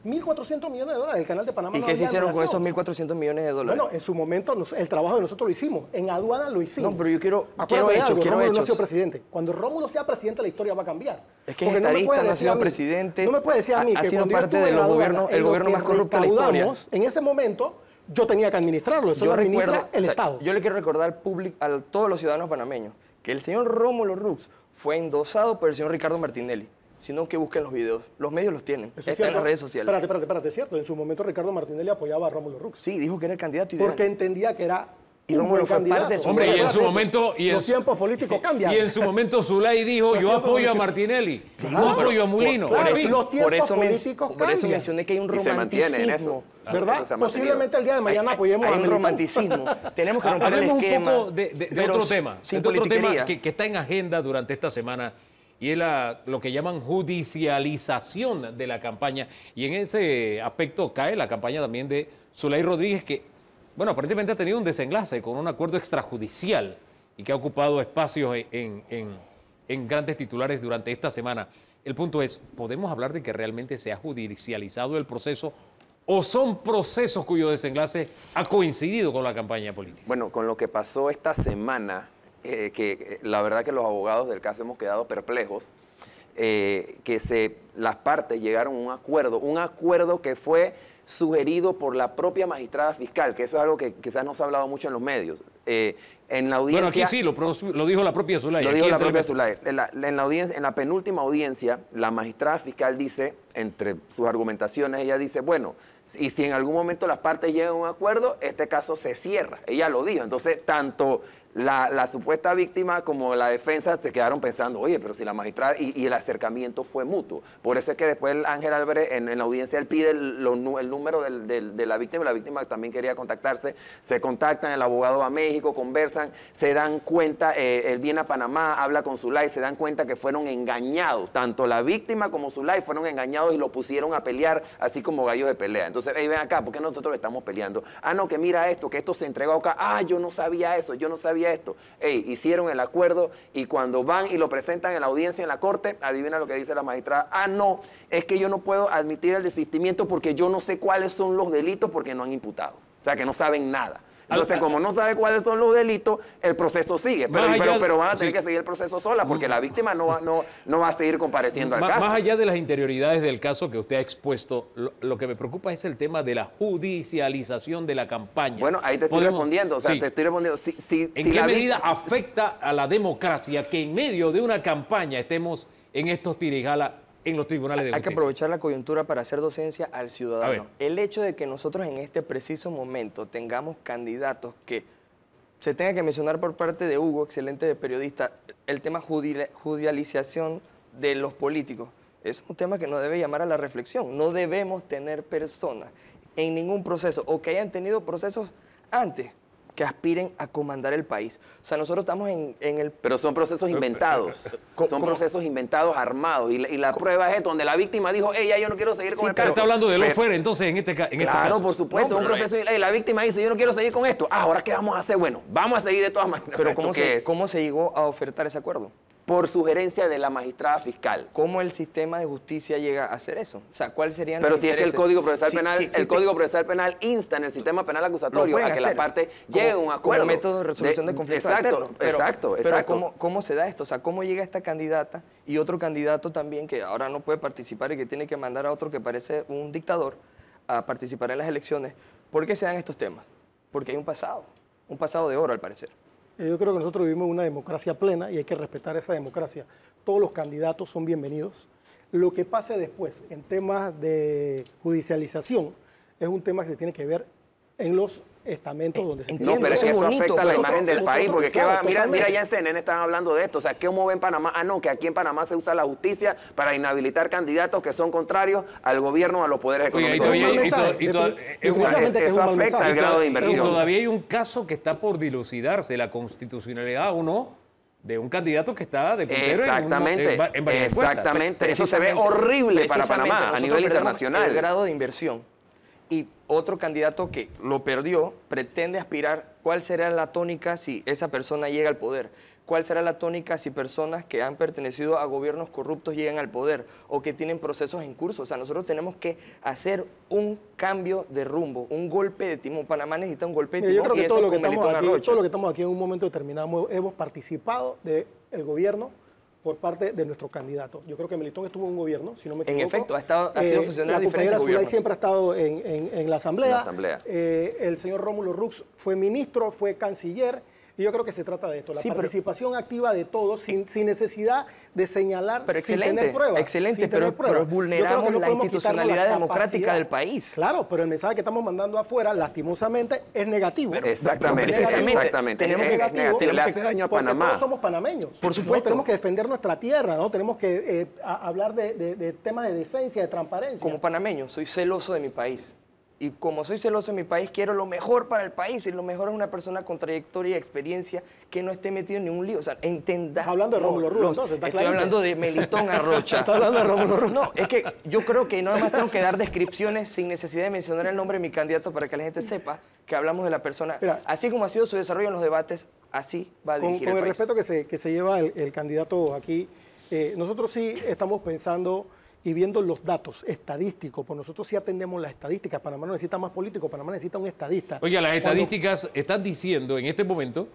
1.400 millones de dólares. El canal de Panamá. ¿Y qué se hicieron con esos 1.400 millones de dólares? Bueno, en su momento el trabajo de nosotros lo hicimos. En aduana lo hicimos. No, pero yo quiero. quiero hecho, quiero Rómulo no ha sido presidente. Cuando Rómulo sea presidente, la historia va a cambiar. Es que Porque no me no ha sido presidente. No me puede decir a mí que cuando gobierno, el gobierno más corrupto de la En ese momento. Yo tenía que administrarlo, eso lo administra el Estado. Yo le quiero recordar al público, a todos los ciudadanos panameños que el señor Rómulo Rux fue endosado por el señor Ricardo Martinelli sino que busquen los videos. Los medios los tienen, están está en las redes sociales. Espérate, espérate, espérate, cierto. En su momento Ricardo Martinelli apoyaba a Rómulo Rux. Sí, dijo que era el candidato ideal. Porque entendía que era y Rómulo fue candidato. Hombre, y en su momento... Y en los tiempos políticos cambian. Y en su momento Zulay dijo, yo apoyo a Martinelli, no apoyo a Mulino. Por, los eso Por eso mencioné que hay un romanticismo. ¿Verdad? Eso Posiblemente el día de mañana apoyemos hay a un romanticismo. Tenemos que romper el esquema. un poco de, otro tema. de otro tema que está en agenda durante esta semana y es lo que llaman judicialización de la campaña. Y en ese aspecto cae la campaña también de Zulay Rodríguez, que, bueno, aparentemente ha tenido un desenlace con un acuerdo extrajudicial y que ha ocupado espacios en grandes titulares durante esta semana. El punto es, ¿podemos hablar de que realmente se ha judicializado el proceso o son procesos cuyo desenlace ha coincidido con la campaña política? Bueno, con lo que pasó esta semana, eh, que eh, la verdad que los abogados del caso hemos quedado perplejos, eh, que se, las partes llegaron a un acuerdo, un acuerdo que fue sugerido por la propia magistrada fiscal, que eso es algo que quizás no se ha hablado mucho en los medios. en la audiencia, bueno, aquí sí, lo, dijo la propia Zulay. Lo dijo la propia Zulay. en la penúltima audiencia, la magistrada fiscal dice, entre sus argumentaciones, ella dice, bueno, y si en algún momento las partes llegan a un acuerdo, este caso se cierra. Ella lo dijo. Entonces, tanto la, supuesta víctima como la defensa se quedaron pensando, oye, pero si la magistrada, y, el acercamiento fue mutuo. Por eso es que después Ángel Álvarez en, la audiencia él pide el, número de la víctima, la víctima también quería contactarse, se contactan, el abogado va a México, conversan, se dan cuenta, eh, él viene a Panamá, habla con Zulay, se dan cuenta que fueron engañados, tanto la víctima como Zulay fueron engañados y lo pusieron a pelear así como gallos de pelea. Entonces, ven acá, ¿por qué nosotros estamos peleando? Ah, no, que mira esto, que esto se entregó acá, ah, yo no sabía eso, yo no sabía esto. hicieron el acuerdo y cuando van y lo presentan en la audiencia, en la corte, adivina lo que dice la magistrada. Ah, no, es que yo no puedo admitir el desistimiento porque yo no sé cuáles son los delitos porque no han imputado. O sea, que no saben nada. Entonces, como no sabe cuáles son los delitos, el proceso sigue. Pero, van a tener que seguir el proceso sola porque la mm. víctima no va, no, no va a seguir compareciendo al caso. Más allá de las interioridades del caso que usted ha expuesto, lo, que me preocupa es el tema de la judicialización de la campaña. Bueno, ahí te estoy respondiendo. O sea, te estoy respondiendo. ¿En qué medida afecta a la democracia que en medio de una campaña estemos en estos tirijalas? en los tribunales de Hay Hay que aprovechar la coyuntura para hacer docencia al ciudadano. El hecho de que nosotros en este preciso momento tengamos candidatos que se tenga que mencionar por parte de Hugo, excelente periodista, el tema judicialización de los políticos. Es un tema que nos debe llamar a la reflexión. No debemos tener personas en ningún proceso o que hayan tenido procesos antes que aspiren a comandar el país. O sea, nosotros estamos en, en el... Pero son procesos inventados, son procesos inventados, armados, y la, prueba es esto, donde la víctima dijo, ella yo no quiero seguir con sí, el está hablando de lo fuera, entonces, en este, en este caso. Claro, por supuesto, un proceso, y la, víctima dice, yo no quiero seguir con esto, ah, ahora qué vamos a hacer, bueno, vamos a seguir de todas maneras. Pero ¿cómo ¿cómo se llegó a ofertar ese acuerdo? por sugerencia de la magistrada fiscal. ¿Cómo el sistema de justicia llega a hacer eso? O sea, ¿cuáles serían Pero si es que el Código Procesal Penal, el Código Procesal Penal insta en el sistema penal acusatorio a que la parte llegue a un acuerdo. Como método de resolución de, conflictos Exacto, exacto, exacto. Pero ¿cómo, ¿cómo se da esto? O sea, ¿cómo llega esta candidata y otro candidato también que ahora no puede participar y que tiene que mandar a otro que parece un dictador a participar en las elecciones? ¿Por qué se dan estos temas? Porque hay un pasado, un pasado de oro al parecer. Eh, yo creo que nosotros vivimos una democracia plena y hay que respetar esa democracia. Todos los candidatos son bienvenidos. Lo que pase después en temas de judicialización es un tema que se tiene que ver en los estamentos eh, donde se No, pero es que eso afecta la imagen del país, porque mira, mira, ya en CNN están hablando de esto, o sea, ¿qué mueve en Panamá? Ah, no, que aquí en Panamá se usa la justicia para inhabilitar candidatos que son contrarios al gobierno, a los poderes económicos. Eso afecta el grado de inversión. todavía hay un caso que está por dilucidarse, la constitucionalidad o no de un candidato que está de exactamente en, exactamente eso se ve horrible para Panamá a nivel internacional el grado de inversión otro candidato que lo perdió pretende aspirar, ¿cuál será la tónica si esa persona llega al poder? ¿Cuál será la tónica si personas que han pertenecido a gobiernos corruptos llegan al poder o que tienen procesos en curso? O sea, nosotros tenemos que hacer un cambio de rumbo, un golpe de timón. Panamá necesita un golpe de timón. todo, lo que estamos aquí, en un momento determinado hemos participado del gobierno por parte de nuestro candidato. Yo creo que Melitón estuvo en un gobierno, si no me equivoco. En efecto, ha, estado, ha sido eh, funcionario eh, de diferentes gobiernos. siempre ha estado en, en, la Asamblea. la asamblea. Eh, el señor Rómulo Rux fue ministro, fue canciller y yo creo que se trata de esto, la participación activa de todos, sin, necesidad de señalar, pero sin tener pruebas. Excelente, pero, pruebas. vulneramos la institucionalidad democrática del país. Claro, pero el mensaje que estamos mandando afuera, lastimosamente, es negativo. exactamente, es negativo, exactamente. le hace daño a Panamá. somos panameños. Por supuesto. Tenemos que defender nuestra tierra, ¿no? Tenemos que eh, hablar de, de temas de decencia, de transparencia. Como panameño, soy celoso de mi país y como soy celoso en mi país, quiero lo mejor para el país. Y lo mejor es una persona con trayectoria y experiencia que no esté metido en ningún lío. O sea, Está hablando de Rómulo Rubio, está Estoy hablando de Melitón Arrocha. está hablando de Rómulo Rubio. No, es que yo creo que nada más tengo que dar descripciones sin necesidad de mencionar el nombre de mi candidato para que la gente sepa que hablamos de la persona. así como ha sido su desarrollo en los debates, así va a dirigir con, el respeto que se, que se lleva el, candidato aquí, eh, nosotros sí estamos pensando y viendo los datos estadísticos, pues nosotros sí atendemos las estadísticas. Panamá no necesita más políticos, Panamá necesita un estadista. Oiga, las estadísticas están diciendo en este momento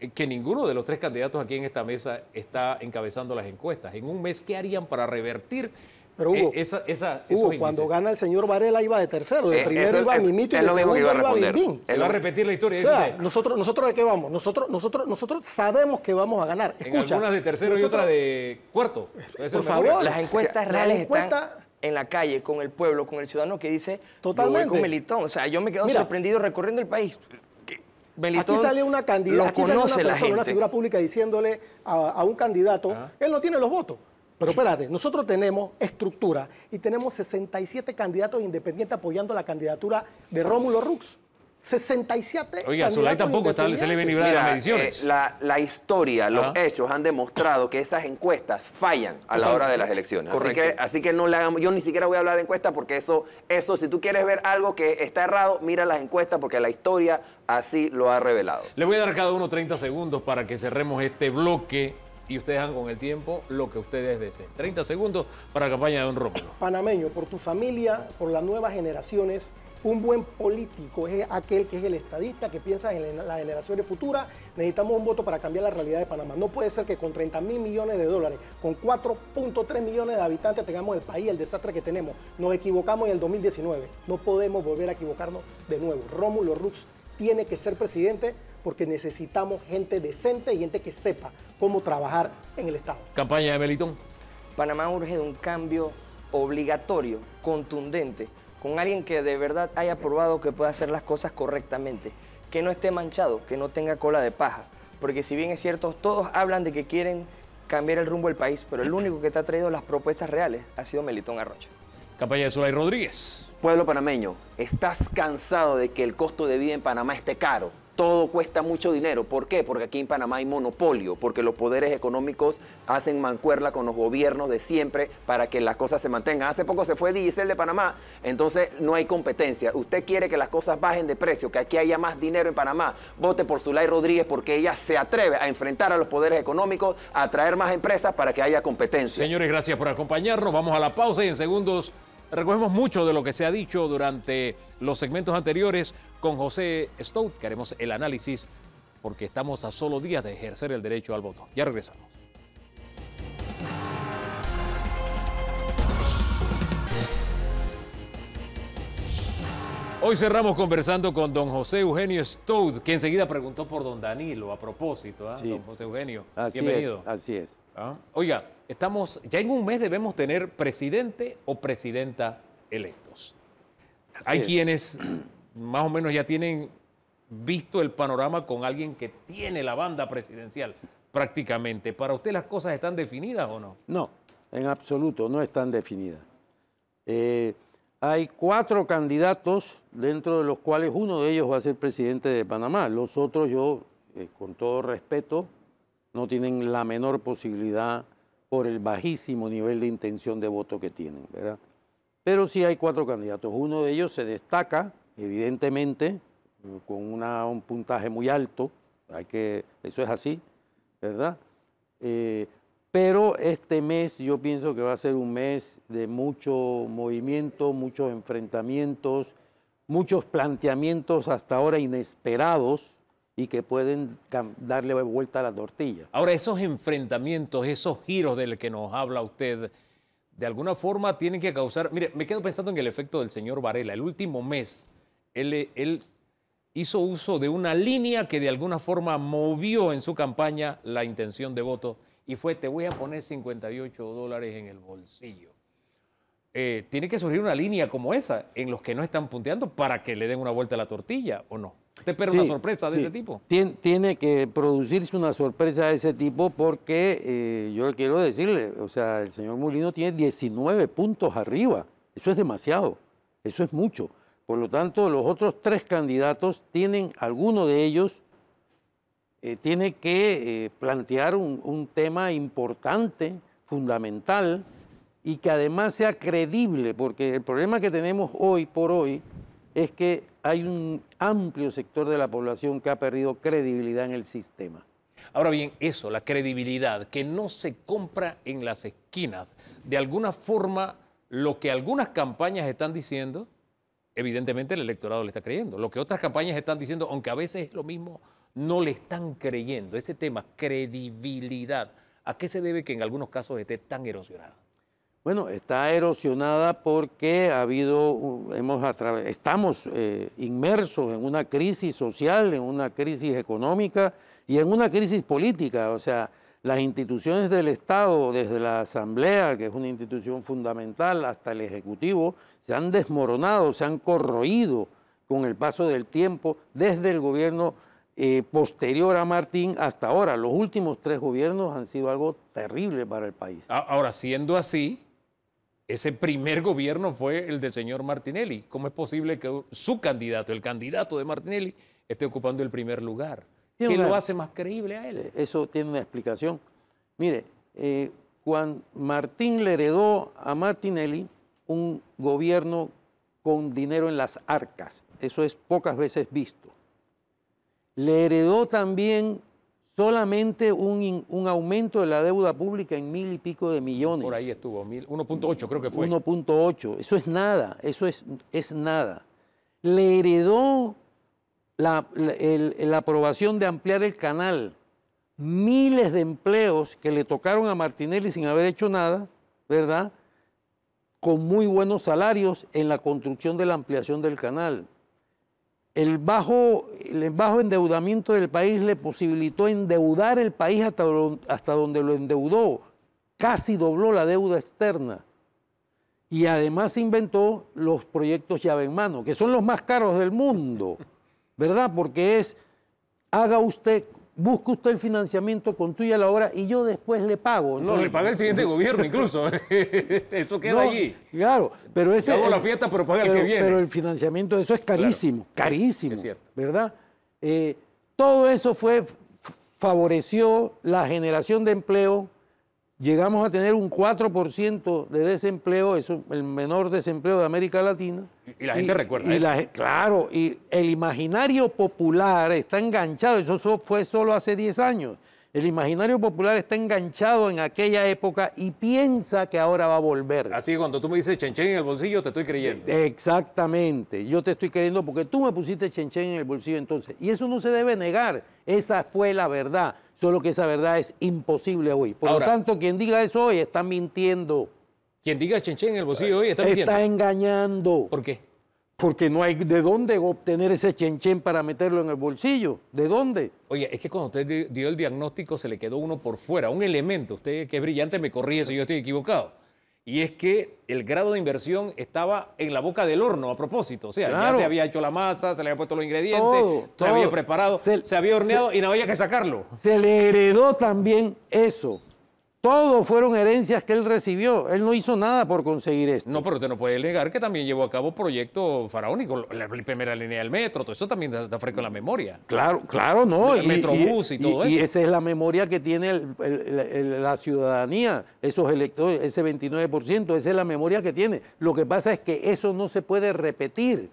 eh, que ninguno de los tres candidatos aquí en esta mesa está encabezando las encuestas. En un mes, ¿qué harían para revertir pero eh, Hugo, cuando gana el señor Varela iba de tercero, de eh, primero iba Mimito y de segundo iba a Bimbín. Él va a repetir la historia. O sea, nosotros, nosotros de qué vamos, nosotros, nosotros, nosotros sabemos que vamos a ganar. Escucha, en algunas de tercero y otras de cuarto. Por favor. Las encuestas reales están en la calle, con el pueblo, con el ciudadano que dice, Totalmente. Melitón. O sea, yo me quedo sorprendido recorriendo el país. aquí sale una candidata, aquí sale una una figura pública diciéndole a, un candidato, él no tiene los votos. Pero espérate, nosotros tenemos estructura y tenemos 67 candidatos independientes apoyando la candidatura de Rómulo Rux. 67. Oiga, Zulay tampoco está, se le ven las mediciones. Eh, la, historia, los hechos han demostrado que esas encuestas fallan a la hora de las elecciones. Así que, no le yo ni siquiera voy a hablar de encuestas porque eso, eso, si tú quieres ver algo que está errado, mira las encuestas porque la historia así lo ha revelado. Le voy a dar cada uno 30 segundos para que cerremos este bloque y ustedes hagan con el tiempo lo que ustedes deseen. 30 segundos para la campaña de Don Rómulo. Panameño, por tu familia, por las nuevas generaciones, un buen político es aquel que es el estadista, que piensa en las generaciones futuras. Necesitamos un voto para cambiar la realidad de Panamá. No puede ser que con 30 mil millones de dólares, con 4.3 millones de habitantes, tengamos el país, el desastre que tenemos. Nos equivocamos en el 2019. No podemos volver a equivocarnos de nuevo. Rómulo Rux tiene que ser presidente porque necesitamos gente decente y gente que sepa cómo trabajar en el Estado. Campaña de Melitón. Panamá urge de un cambio obligatorio, contundente, con alguien que de verdad haya probado que pueda hacer las cosas correctamente, que no esté manchado, que no tenga cola de paja. Porque si bien es cierto, todos hablan de que quieren cambiar el rumbo del país, pero el único que te ha traído las propuestas reales ha sido Melitón Arrocha. Campaña de Solay Rodríguez. Pueblo panameño, ¿estás cansado de que el costo de vida en Panamá esté caro? todo cuesta mucho dinero. ¿Por qué? Porque aquí en Panamá hay monopolio, porque los poderes económicos hacen mancuerla con los gobiernos de siempre para que las cosas se mantengan. Hace poco se fue diésel de Panamá, entonces no hay competencia. Usted quiere que las cosas bajen de precio, que aquí haya más dinero en Panamá. Vote por Zulay Rodríguez porque ella se atreve a enfrentar a los poderes económicos, a traer más empresas para que haya competencia. Señores, gracias por acompañarnos. Vamos a la pausa y en segundos recogemos mucho de lo que se ha dicho durante los segmentos anteriores. Con José Stout que haremos el análisis porque estamos a solo días de ejercer el derecho al voto. Ya regresamos. Hoy cerramos conversando con don José Eugenio Stoud que enseguida preguntó por don Danilo a propósito. ¿ah? Don José Eugenio, bienvenido. así es. ¿Ah? Oiga, estamos, ya en un mes debemos tener presidente o presidenta electos. Hay quienes más o menos ya tienen visto el panorama con alguien que tiene la banda presidencial prácticamente. ¿Para usted las cosas están definidas o no? No, en absoluto, no están definidas. Eh, hay cuatro candidatos, dentro de los cuales uno de ellos va a ser presidente de Panamá. Los otros, yo, eh, con todo respeto, no tienen la menor posibilidad por el bajísimo nivel de intención de voto que tienen, ¿verdad? Pero sí hay cuatro candidatos. Uno de ellos se destaca evidentemente con un puntaje muy alto, hay que, eso es así, ¿verdad? Eh, pero este mes yo pienso que va a ser un mes de mucho movimiento, muchos enfrentamientos, muchos planteamientos hasta ahora inesperados y que pueden darle vuelta a la tortilla. Ahora, esos enfrentamientos, esos giros del que nos habla usted, de alguna forma tienen que causar, mire, me quedo pensando en el efecto del señor Varela, el último mes él, hizo uso de una línea que de alguna forma movió en su campaña la intención de voto y fue te voy a poner 58 dólares en el bolsillo. Eh, tiene que surgir una línea como esa en los que no están punteando para que le den una vuelta a la tortilla o no. ¿Usted espera una sorpresa de ese tipo? tiene que producirse una sorpresa de ese tipo porque yo eh, yo quiero decirle, o sea, el señor Molino tiene 19 puntos arriba. Eso es demasiado, eso es mucho. Por lo tanto, los otros tres candidatos tienen, alguno de ellos, eh, tiene que eh, plantear un, un tema importante, fundamental, y que además sea creíble, porque el problema que tenemos hoy por hoy es que hay un amplio sector de la población que ha perdido credibilidad en el sistema. Ahora bien, eso, la credibilidad, que no se compra en las esquinas, de alguna forma lo que algunas campañas están diciendo evidentemente el electorado le está creyendo. Lo que otras campañas están diciendo, aunque a veces es lo mismo, no le están creyendo. Ese tema, credibilidad, ¿a qué se debe que en algunos casos esté tan erosionada? Bueno, está erosionada porque ha habido, uh, hemos estamos eh, inmersos en una crisis social, en una crisis económica y en una crisis política. O sea, las instituciones del Estado, desde la Asamblea, que es una institución fundamental, hasta el Ejecutivo, se han desmoronado, se han corroído con el paso del tiempo desde el gobierno eh, posterior a Martín hasta ahora. Los últimos tres gobiernos han sido algo terrible para el país. Ahora, siendo así, ese primer gobierno fue el del señor Martinelli. ¿Cómo es posible que su candidato, el candidato de Martinelli, esté ocupando el primer lugar? ¿Qué lo hace más creíble a él? Eh, eso tiene una explicación. Mire, eh, Juan Martín le heredó a Martinelli un gobierno con dinero en las arcas. Eso es pocas veces visto. Le heredó también solamente un, aumento de la deuda pública en mil y pico de millones. Por ahí estuvo, 1.8 creo que fue. 1.8, eso es nada, eso es, es nada. Le heredó la, aprobación de ampliar el canal, miles de empleos que le tocaron a Martinelli sin haber hecho nada, ¿verdad? Con muy buenos salarios en la construcción de la ampliación del canal. El bajo, el bajo endeudamiento del país le posibilitó endeudar el país hasta, hasta donde lo endeudó. Casi dobló la deuda externa. Y además inventó los proyectos llave en mano, que son los más caros del mundo. ¿verdad? Porque es, haga usted, busque usted el financiamiento, con tuya la obra y yo después le pago. No, le paga el siguiente gobierno incluso. eso queda allí. Claro, pero ese... la fiesta, pero paga el que viene. Pero el financiamiento de eso es carísimo, carísimo. Es cierto. ¿Verdad? Eh, todo eso fue, favoreció la generación de empleo, llegamos a tener un 4% de desempleo, es el menor desempleo de América Latina. Y, la gente recuerda eso. claro, y el imaginario popular está enganchado, eso fue solo hace 10 años. El imaginario popular está enganchado en aquella época y piensa que ahora va a volver. Así que cuando tú me dices chenchen en el bolsillo, te estoy creyendo. Exactamente, yo te estoy creyendo porque tú me pusiste chenchen en el bolsillo entonces. Y eso no se debe negar, esa fue la verdad solo que esa verdad es imposible hoy. Por lo tanto, quien diga eso hoy está mintiendo. Quien diga chenchen en el bolsillo hoy está, mintiendo. Está engañando. ¿Por qué? Porque no hay de dónde obtener ese chenchen para meterlo en el bolsillo. ¿De dónde? Oye, es que cuando usted dio el diagnóstico se le quedó uno por fuera, un elemento. Usted que es brillante me corrige si yo estoy equivocado y es que el grado de inversión estaba en la boca del horno a propósito. O sea, ya se había hecho la masa, se le había puesto los ingredientes, se había preparado, se, había horneado y no había que sacarlo. Se le heredó también eso. Todos fueron herencias que él recibió. Él no hizo nada por conseguir esto. No, pero usted no puede negar que también llevó a cabo proyectos faraónicos, la primera línea del metro, todo eso también está fresco en la memoria. Claro, claro, no. El metrobús y, todo eso. Y esa es la memoria que tiene la ciudadanía, esos electores, ese 29%, esa es la memoria que tiene. Lo que pasa es que eso no se puede repetir.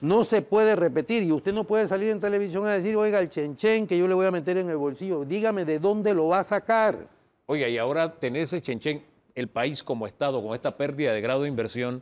No se puede repetir y usted no puede salir en televisión a decir, oiga, el chenchen que yo le voy a meter en el bolsillo, dígame de dónde lo va a sacar. Oiga, y ahora tener ese chenchen, el país como Estado, con esta pérdida de grado de inversión,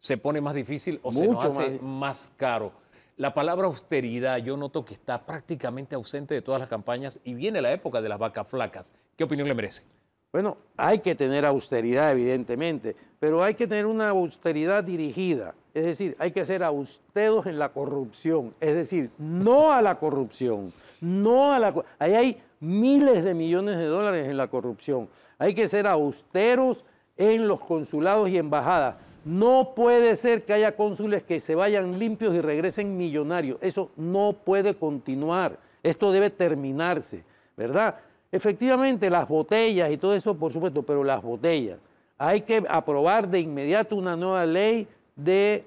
¿se pone más difícil o se nos hace más... más caro? La palabra austeridad yo noto que está prácticamente ausente de todas las campañas y viene la época de las vacas flacas. ¿Qué opinión le merece? Bueno, hay que tener austeridad, evidentemente, pero hay que tener una austeridad dirigida. Es decir, hay que ser austeros en la corrupción. Es decir, no a la corrupción. No a la Ahí hay miles de millones de dólares en la corrupción. Hay que ser austeros en los consulados y embajadas. No puede ser que haya cónsules que se vayan limpios y regresen millonarios. Eso no puede continuar. Esto debe terminarse, ¿verdad? Efectivamente, las botellas y todo eso, por supuesto, pero las botellas. Hay que aprobar de inmediato una nueva ley eh,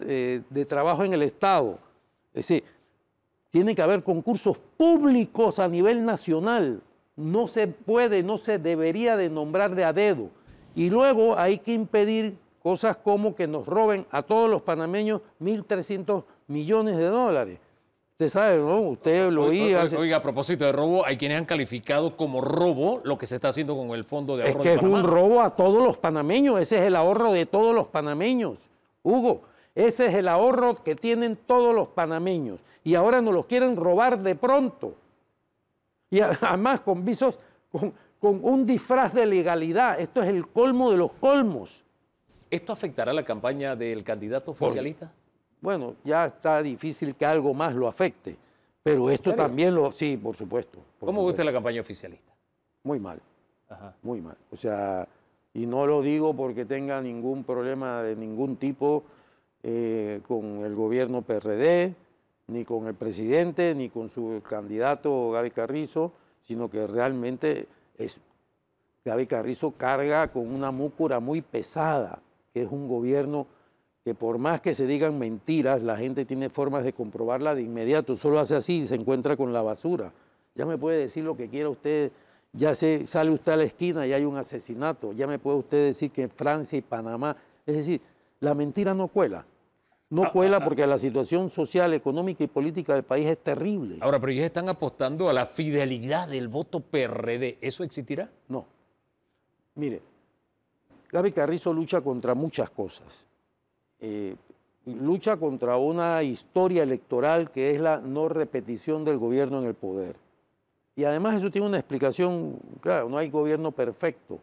eh, de, trabajo en el Estado. Es decir, tiene que haber concursos públicos a nivel nacional. No se puede, no se debería de nombrar de a dedo. Y luego hay que impedir cosas como que nos roben a todos los panameños 1.300 millones de dólares. Usted sabe, ¿no? Usted lo oía. Oiga, a propósito de robo, hay quienes han calificado como robo lo que se está haciendo con el fondo de ahorro. Es que es un robo a todos los panameños. Ese es el ahorro de todos los panameños. Hugo, ese es el ahorro que tienen todos los panameños. Y ahora nos los quieren robar de pronto. Y además con visos, con, un disfraz de legalidad. Esto es el colmo de los colmos. ¿Esto afectará la campaña del candidato oficialista? bueno, ya está difícil que algo más lo afecte. Pero esto también lo... Sí, por supuesto. ¿Cómo gusta la campaña oficialista? Muy mal. Muy mal. O sea, y no lo digo porque tenga ningún problema de ningún tipo eh, con el gobierno PRD, ni con el presidente, ni con su candidato Gaby Carrizo, sino que realmente es, Gaby Carrizo carga con una múcura muy pesada, que es un gobierno que por más que se digan mentiras, la gente tiene formas de comprobarla de inmediato. Solo hace así y se encuentra con la basura. Ya me puede decir lo que quiera usted, ya se, sale usted a la esquina y hay un asesinato. Ya me puede usted decir que en Francia y Panamá. Es decir, la mentira no cuela. No ah, cuela ah, ah. porque la situación social, económica y política del país es terrible. Ahora, pero ellos están apostando a la fidelidad del voto PRD. ¿Eso existirá? No. Mire, Gaby Carrizo lucha contra muchas cosas eh, lucha contra una historia electoral que es la no repetición del gobierno en el poder. Y además eso tiene una explicación, claro, no hay gobierno perfecto.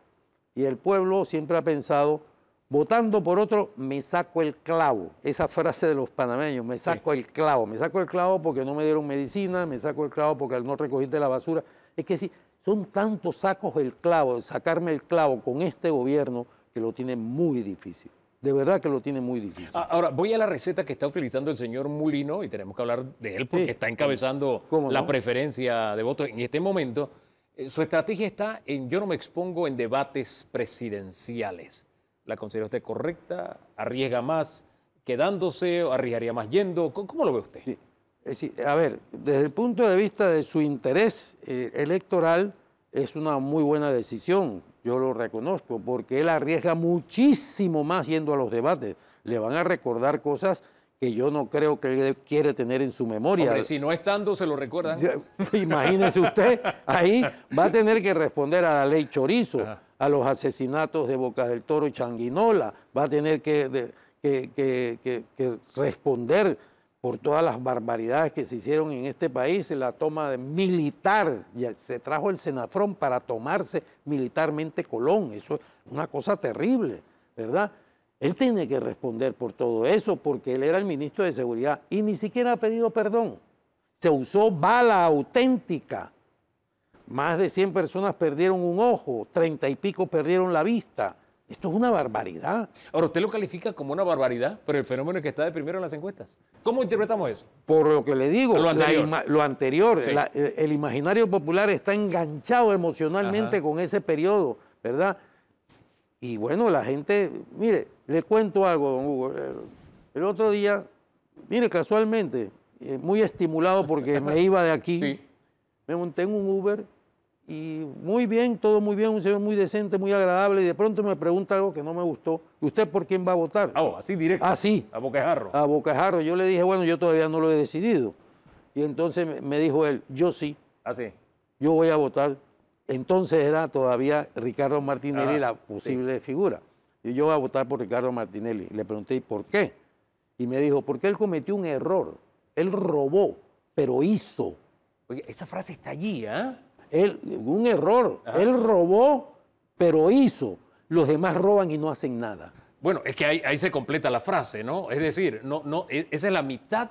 Y el pueblo siempre ha pensado, votando por otro, me saco el clavo. Esa frase de los panameños, me saco el clavo. Me saco el clavo porque no me dieron medicina, me saco el clavo porque no recogiste la basura. Es que sí, son tantos sacos el clavo, sacarme el clavo con este gobierno que lo tiene muy difícil de verdad que lo tiene muy difícil. Ah, ahora, voy a la receta que está utilizando el señor Mulino y tenemos que hablar de él porque está encabezando la preferencia de voto en este momento. Eh, su estrategia está en yo no me expongo en debates presidenciales. ¿La considera usted correcta? ¿Arriesga más quedándose o arriesgaría más yendo? ¿Cómo, lo ve usted? a ver, desde el punto de vista de su interés eh, electoral, es una muy buena decisión yo lo reconozco, porque él arriesga muchísimo más yendo a los debates. Le van a recordar cosas que yo no creo que él quiere tener en su memoria. Hombre, si no estando, se lo recuerdan. Imagínese usted, ahí va a tener que responder a la ley Chorizo, a los asesinatos de Boca del Toro y Changuinola, va a tener que responder por todas las barbaridades que se hicieron en este país, la toma militar, se trajo el Senafrón para tomarse militarmente Colón, eso es una cosa terrible, ¿verdad? Él tiene que responder por todo eso porque él era el ministro de Seguridad y ni siquiera ha pedido perdón. Se usó bala auténtica. Más de 100 personas perdieron un ojo, 30 y pico perdieron la vista. Esto es una barbaridad. Ahora, usted lo califica como una barbaridad, pero el fenómeno es que está de primero en las encuestas. ¿Cómo interpretamos eso? Por lo que le digo, lo anterior, el, imaginario popular está enganchado emocionalmente con ese periodo, ¿verdad? Y bueno, la gente, mire, le cuento algo, don Hugo. El otro día, mire, casualmente, eh, muy estimulado porque me iba de aquí, me monté en un Uber y muy bien, todo muy bien, un señor muy decente, muy agradable, y de pronto me pregunta algo que no me gustó. ¿Y usted por quién va a votar? Ah, así directo. Así. Ah, a bocajarro. A bocajarro. Yo le dije, bueno, yo todavía no lo he decidido. Y entonces me dijo él, yo sí. Así. Ah, yo voy a votar. Entonces era todavía Ricardo Martinelli la posible figura. Y yo voy a votar por Ricardo Martinelli. Le pregunté, ¿y por qué? Y me dijo, porque él cometió un error. Él robó, pero hizo. Oye, esa frase está allí, ¿ah? ¿eh? un error. Él robó, pero hizo. Los demás roban y no hacen nada. Bueno, es que ahí, se completa la frase, ¿no? Es decir, no, no, e, esa es la mitad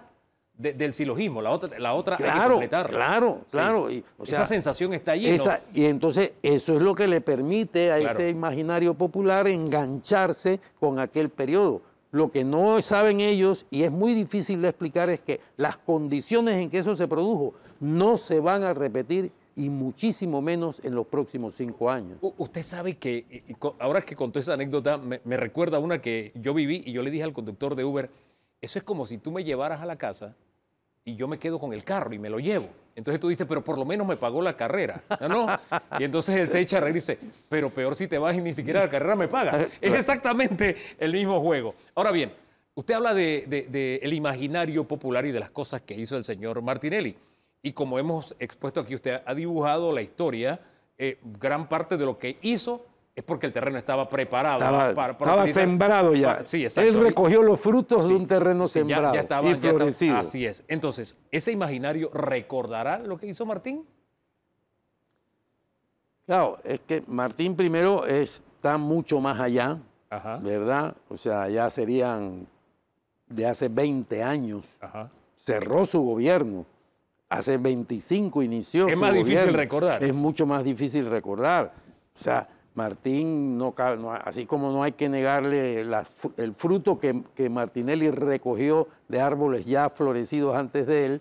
del silogismo, la otra, la otra claro, hay que completarla. Claro, claro. Y, esa sensación está allí. y entonces eso es lo que le permite a ese imaginario popular engancharse con aquel periodo. Lo que no saben ellos, y es muy difícil de explicar, es que las condiciones en que eso se produjo no se van a repetir y muchísimo menos en los próximos cinco años. usted sabe que, eh, eh, ahora que contó esa anécdota, me, me recuerda una que yo viví y yo le dije al conductor de Uber, eso es como si tú me llevaras a la casa y yo me quedo con el carro y me lo llevo. Entonces tú dices, pero por lo menos me pagó la carrera. Y entonces él se echa a reír y dice, pero peor si te vas y ni siquiera la carrera me paga. Es exactamente el mismo juego. Ahora bien, usted habla del de imaginario popular y de las cosas que hizo el señor Martinelli y como hemos expuesto aquí, usted ha dibujado la historia, eh, gran parte de lo que hizo es porque el terreno estaba preparado. Estaba, sembrado ya. sí, Él recogió los frutos de un terreno sembrado y florecido. así es. Entonces, ¿ese imaginario recordará lo que hizo Martín? Claro, es que Martín primero está mucho más allá, ¿verdad? O sea, ya serían de hace 20 años. Ajá. Cerró su gobierno hace 25 inició. Es más difícil recordar. Es mucho más difícil recordar. O sea, Martín, no, así como no hay que negarle el fruto que, Martinelli recogió de árboles ya florecidos antes de él,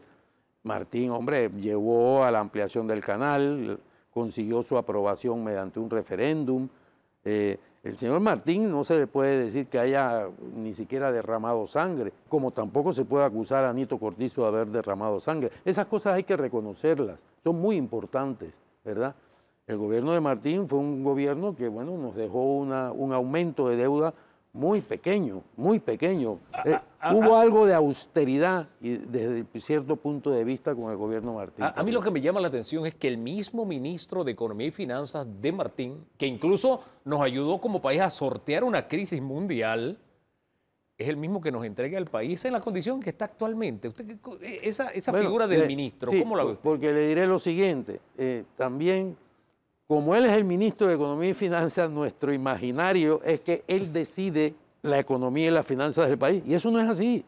Martín, hombre, llevó a la ampliación del canal, consiguió su aprobación mediante un referéndum. Eh, el señor Martín no se le puede decir que haya ni siquiera derramado sangre, como tampoco se puede acusar a Nito Cortizo de haber derramado sangre. Esas cosas hay que reconocerlas, son muy importantes, ¿verdad? El gobierno de Martín fue un gobierno que, bueno, nos dejó un aumento de deuda muy pequeño, muy pequeño. Eh, hubo algo de austeridad y desde cierto punto de vista con el gobierno Martín. A, mí lo que me llama la atención es que el mismo ministro de Economía y Finanzas de Martín, que incluso nos ayudó como país a sortear una crisis mundial, es el mismo que nos entrega el país en la condición que está actualmente. Usted, e, esa, figura del ministro, ¿cómo la ve usted? Porque le diré lo siguiente, eh, también como él es el ministro de Economía y Finanzas, nuestro imaginario es que él decide la economía y las finanzas del país. Y eso no es así.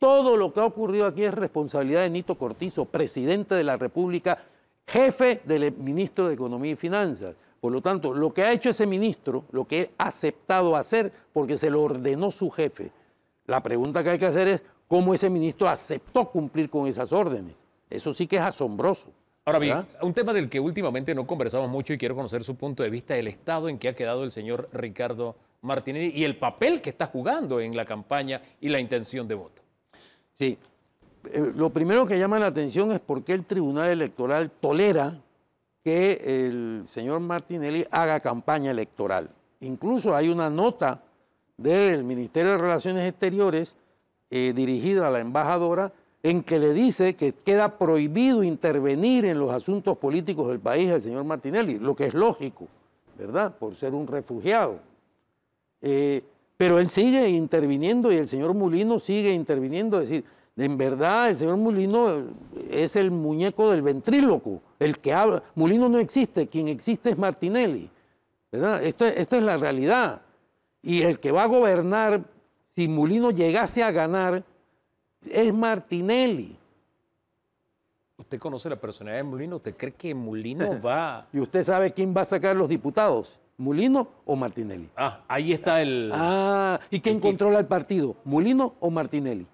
Todo lo que ha ocurrido aquí es responsabilidad de Nito Cortizo, presidente de la República, jefe del ministro de Economía y Finanzas. Por lo tanto, lo que ha hecho ese ministro, lo que ha aceptado hacer, porque se lo ordenó su jefe. La pregunta que hay que hacer es cómo ese ministro aceptó cumplir con esas órdenes. Eso sí que es asombroso. Ahora bien, un tema del que últimamente no conversamos mucho y quiero conocer su punto de vista, el estado en que ha quedado el señor Ricardo Martinelli y el papel que está jugando en la campaña y la intención de voto. Sí, eh, lo primero que llama la atención es por qué el Tribunal Electoral tolera que el señor Martinelli haga campaña electoral. Incluso hay una nota del Ministerio de Relaciones Exteriores eh, dirigida a la embajadora en que le dice que queda prohibido intervenir en los asuntos políticos del país al señor Martinelli, lo que es lógico, ¿verdad? Por ser un refugiado. Eh, pero él sigue interviniendo y el señor Mulino sigue interviniendo, es decir, en verdad el señor Mulino es el muñeco del ventríloco, el que habla. Mulino no existe, quien existe es Martinelli, ¿verdad? esta es la realidad. Y el que va a gobernar, si Mulino llegase a ganar, es Martinelli. Usted conoce la personalidad de Mulino, ¿usted cree que Mulino va? ¿Y usted sabe quién va a sacar los diputados? ¿Mulino o Martinelli? Ah, ahí está el... Ah, ¿y quién controla el partido? ¿Mulino o Martinelli?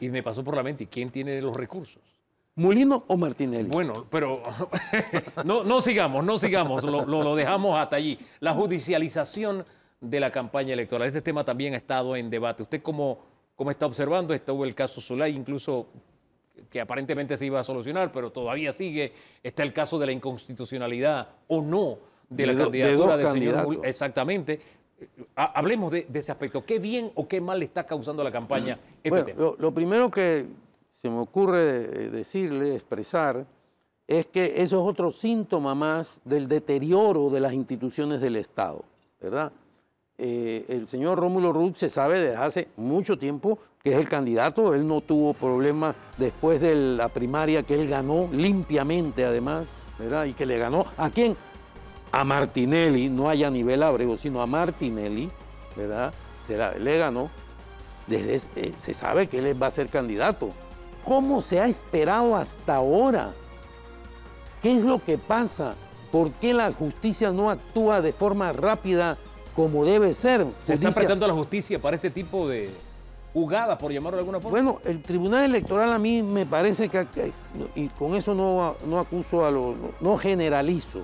Y, me pasó por la mente, ¿y quién tiene los recursos? ¿Mulino o Martinelli? Bueno, pero no, no, sigamos, no sigamos, lo, lo dejamos hasta allí. La judicialización de la campaña electoral. Este tema también ha estado en debate. Usted como como está observando, estuvo el caso Zulay, incluso que aparentemente se iba a solucionar, pero todavía sigue, está el caso de la inconstitucionalidad o no de, la candidatura del señor Exactamente. Hablemos de, ese aspecto. ¿Qué bien o qué mal le está causando la campaña este tema? Lo, lo, primero que se me ocurre eh, decirle, expresar, es que eso es otro síntoma más del deterioro de las instituciones del Estado, ¿verdad? Eh, el señor Rómulo Ruth se sabe desde hace mucho tiempo que es el candidato, él no tuvo problemas después de la primaria que él ganó limpiamente además, ¿verdad? Y que le ganó a quién? A Martinelli, no a nivel Abrego, sino a Martinelli, ¿verdad? le ganó. Desde, eh, se sabe que él va a ser candidato. ¿Cómo se ha esperado hasta ahora? ¿Qué es lo que pasa? ¿Por qué la justicia no actúa de forma rápida como debe ser. ¿Se está apretando la justicia para este tipo de jugadas, por llamarlo de alguna forma? Bueno, el Tribunal Electoral a mí me parece que, y con eso no, acuso a los, no generalizo,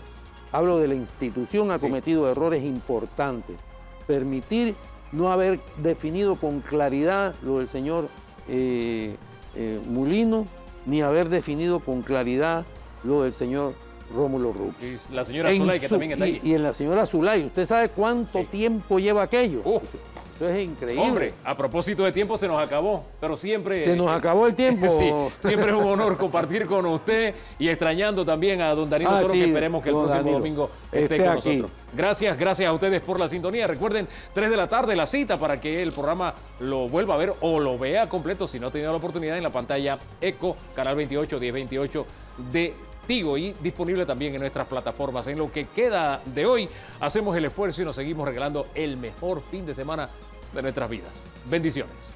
hablo de la institución, ha cometido errores importantes. Permitir no haber definido con claridad lo del señor eh, eh, Mulino, ni haber definido con claridad lo del señor Rómulo Rux. Y la señora Zulay, que también está ahí. Y, en la señora Zulay, ¿usted sabe cuánto tiempo lleva aquello? Eso es increíble. Hombre, a propósito de tiempo se nos acabó, pero siempre... Se nos acabó el tiempo. sí, siempre es un honor compartir con usted y extrañando también a don Danilo ah, Toro, que esperemos que el próximo domingo esté, con nosotros. Gracias, gracias a ustedes por la sintonía. Recuerden, 3 de la tarde la cita para que el programa lo vuelva a ver o lo vea completo si no ha tenido la oportunidad en la pantalla ECO, canal 28, 1028 de y disponible también en nuestras plataformas. En lo que queda de hoy, hacemos el esfuerzo y nos seguimos regalando el mejor fin de semana de nuestras vidas. Bendiciones.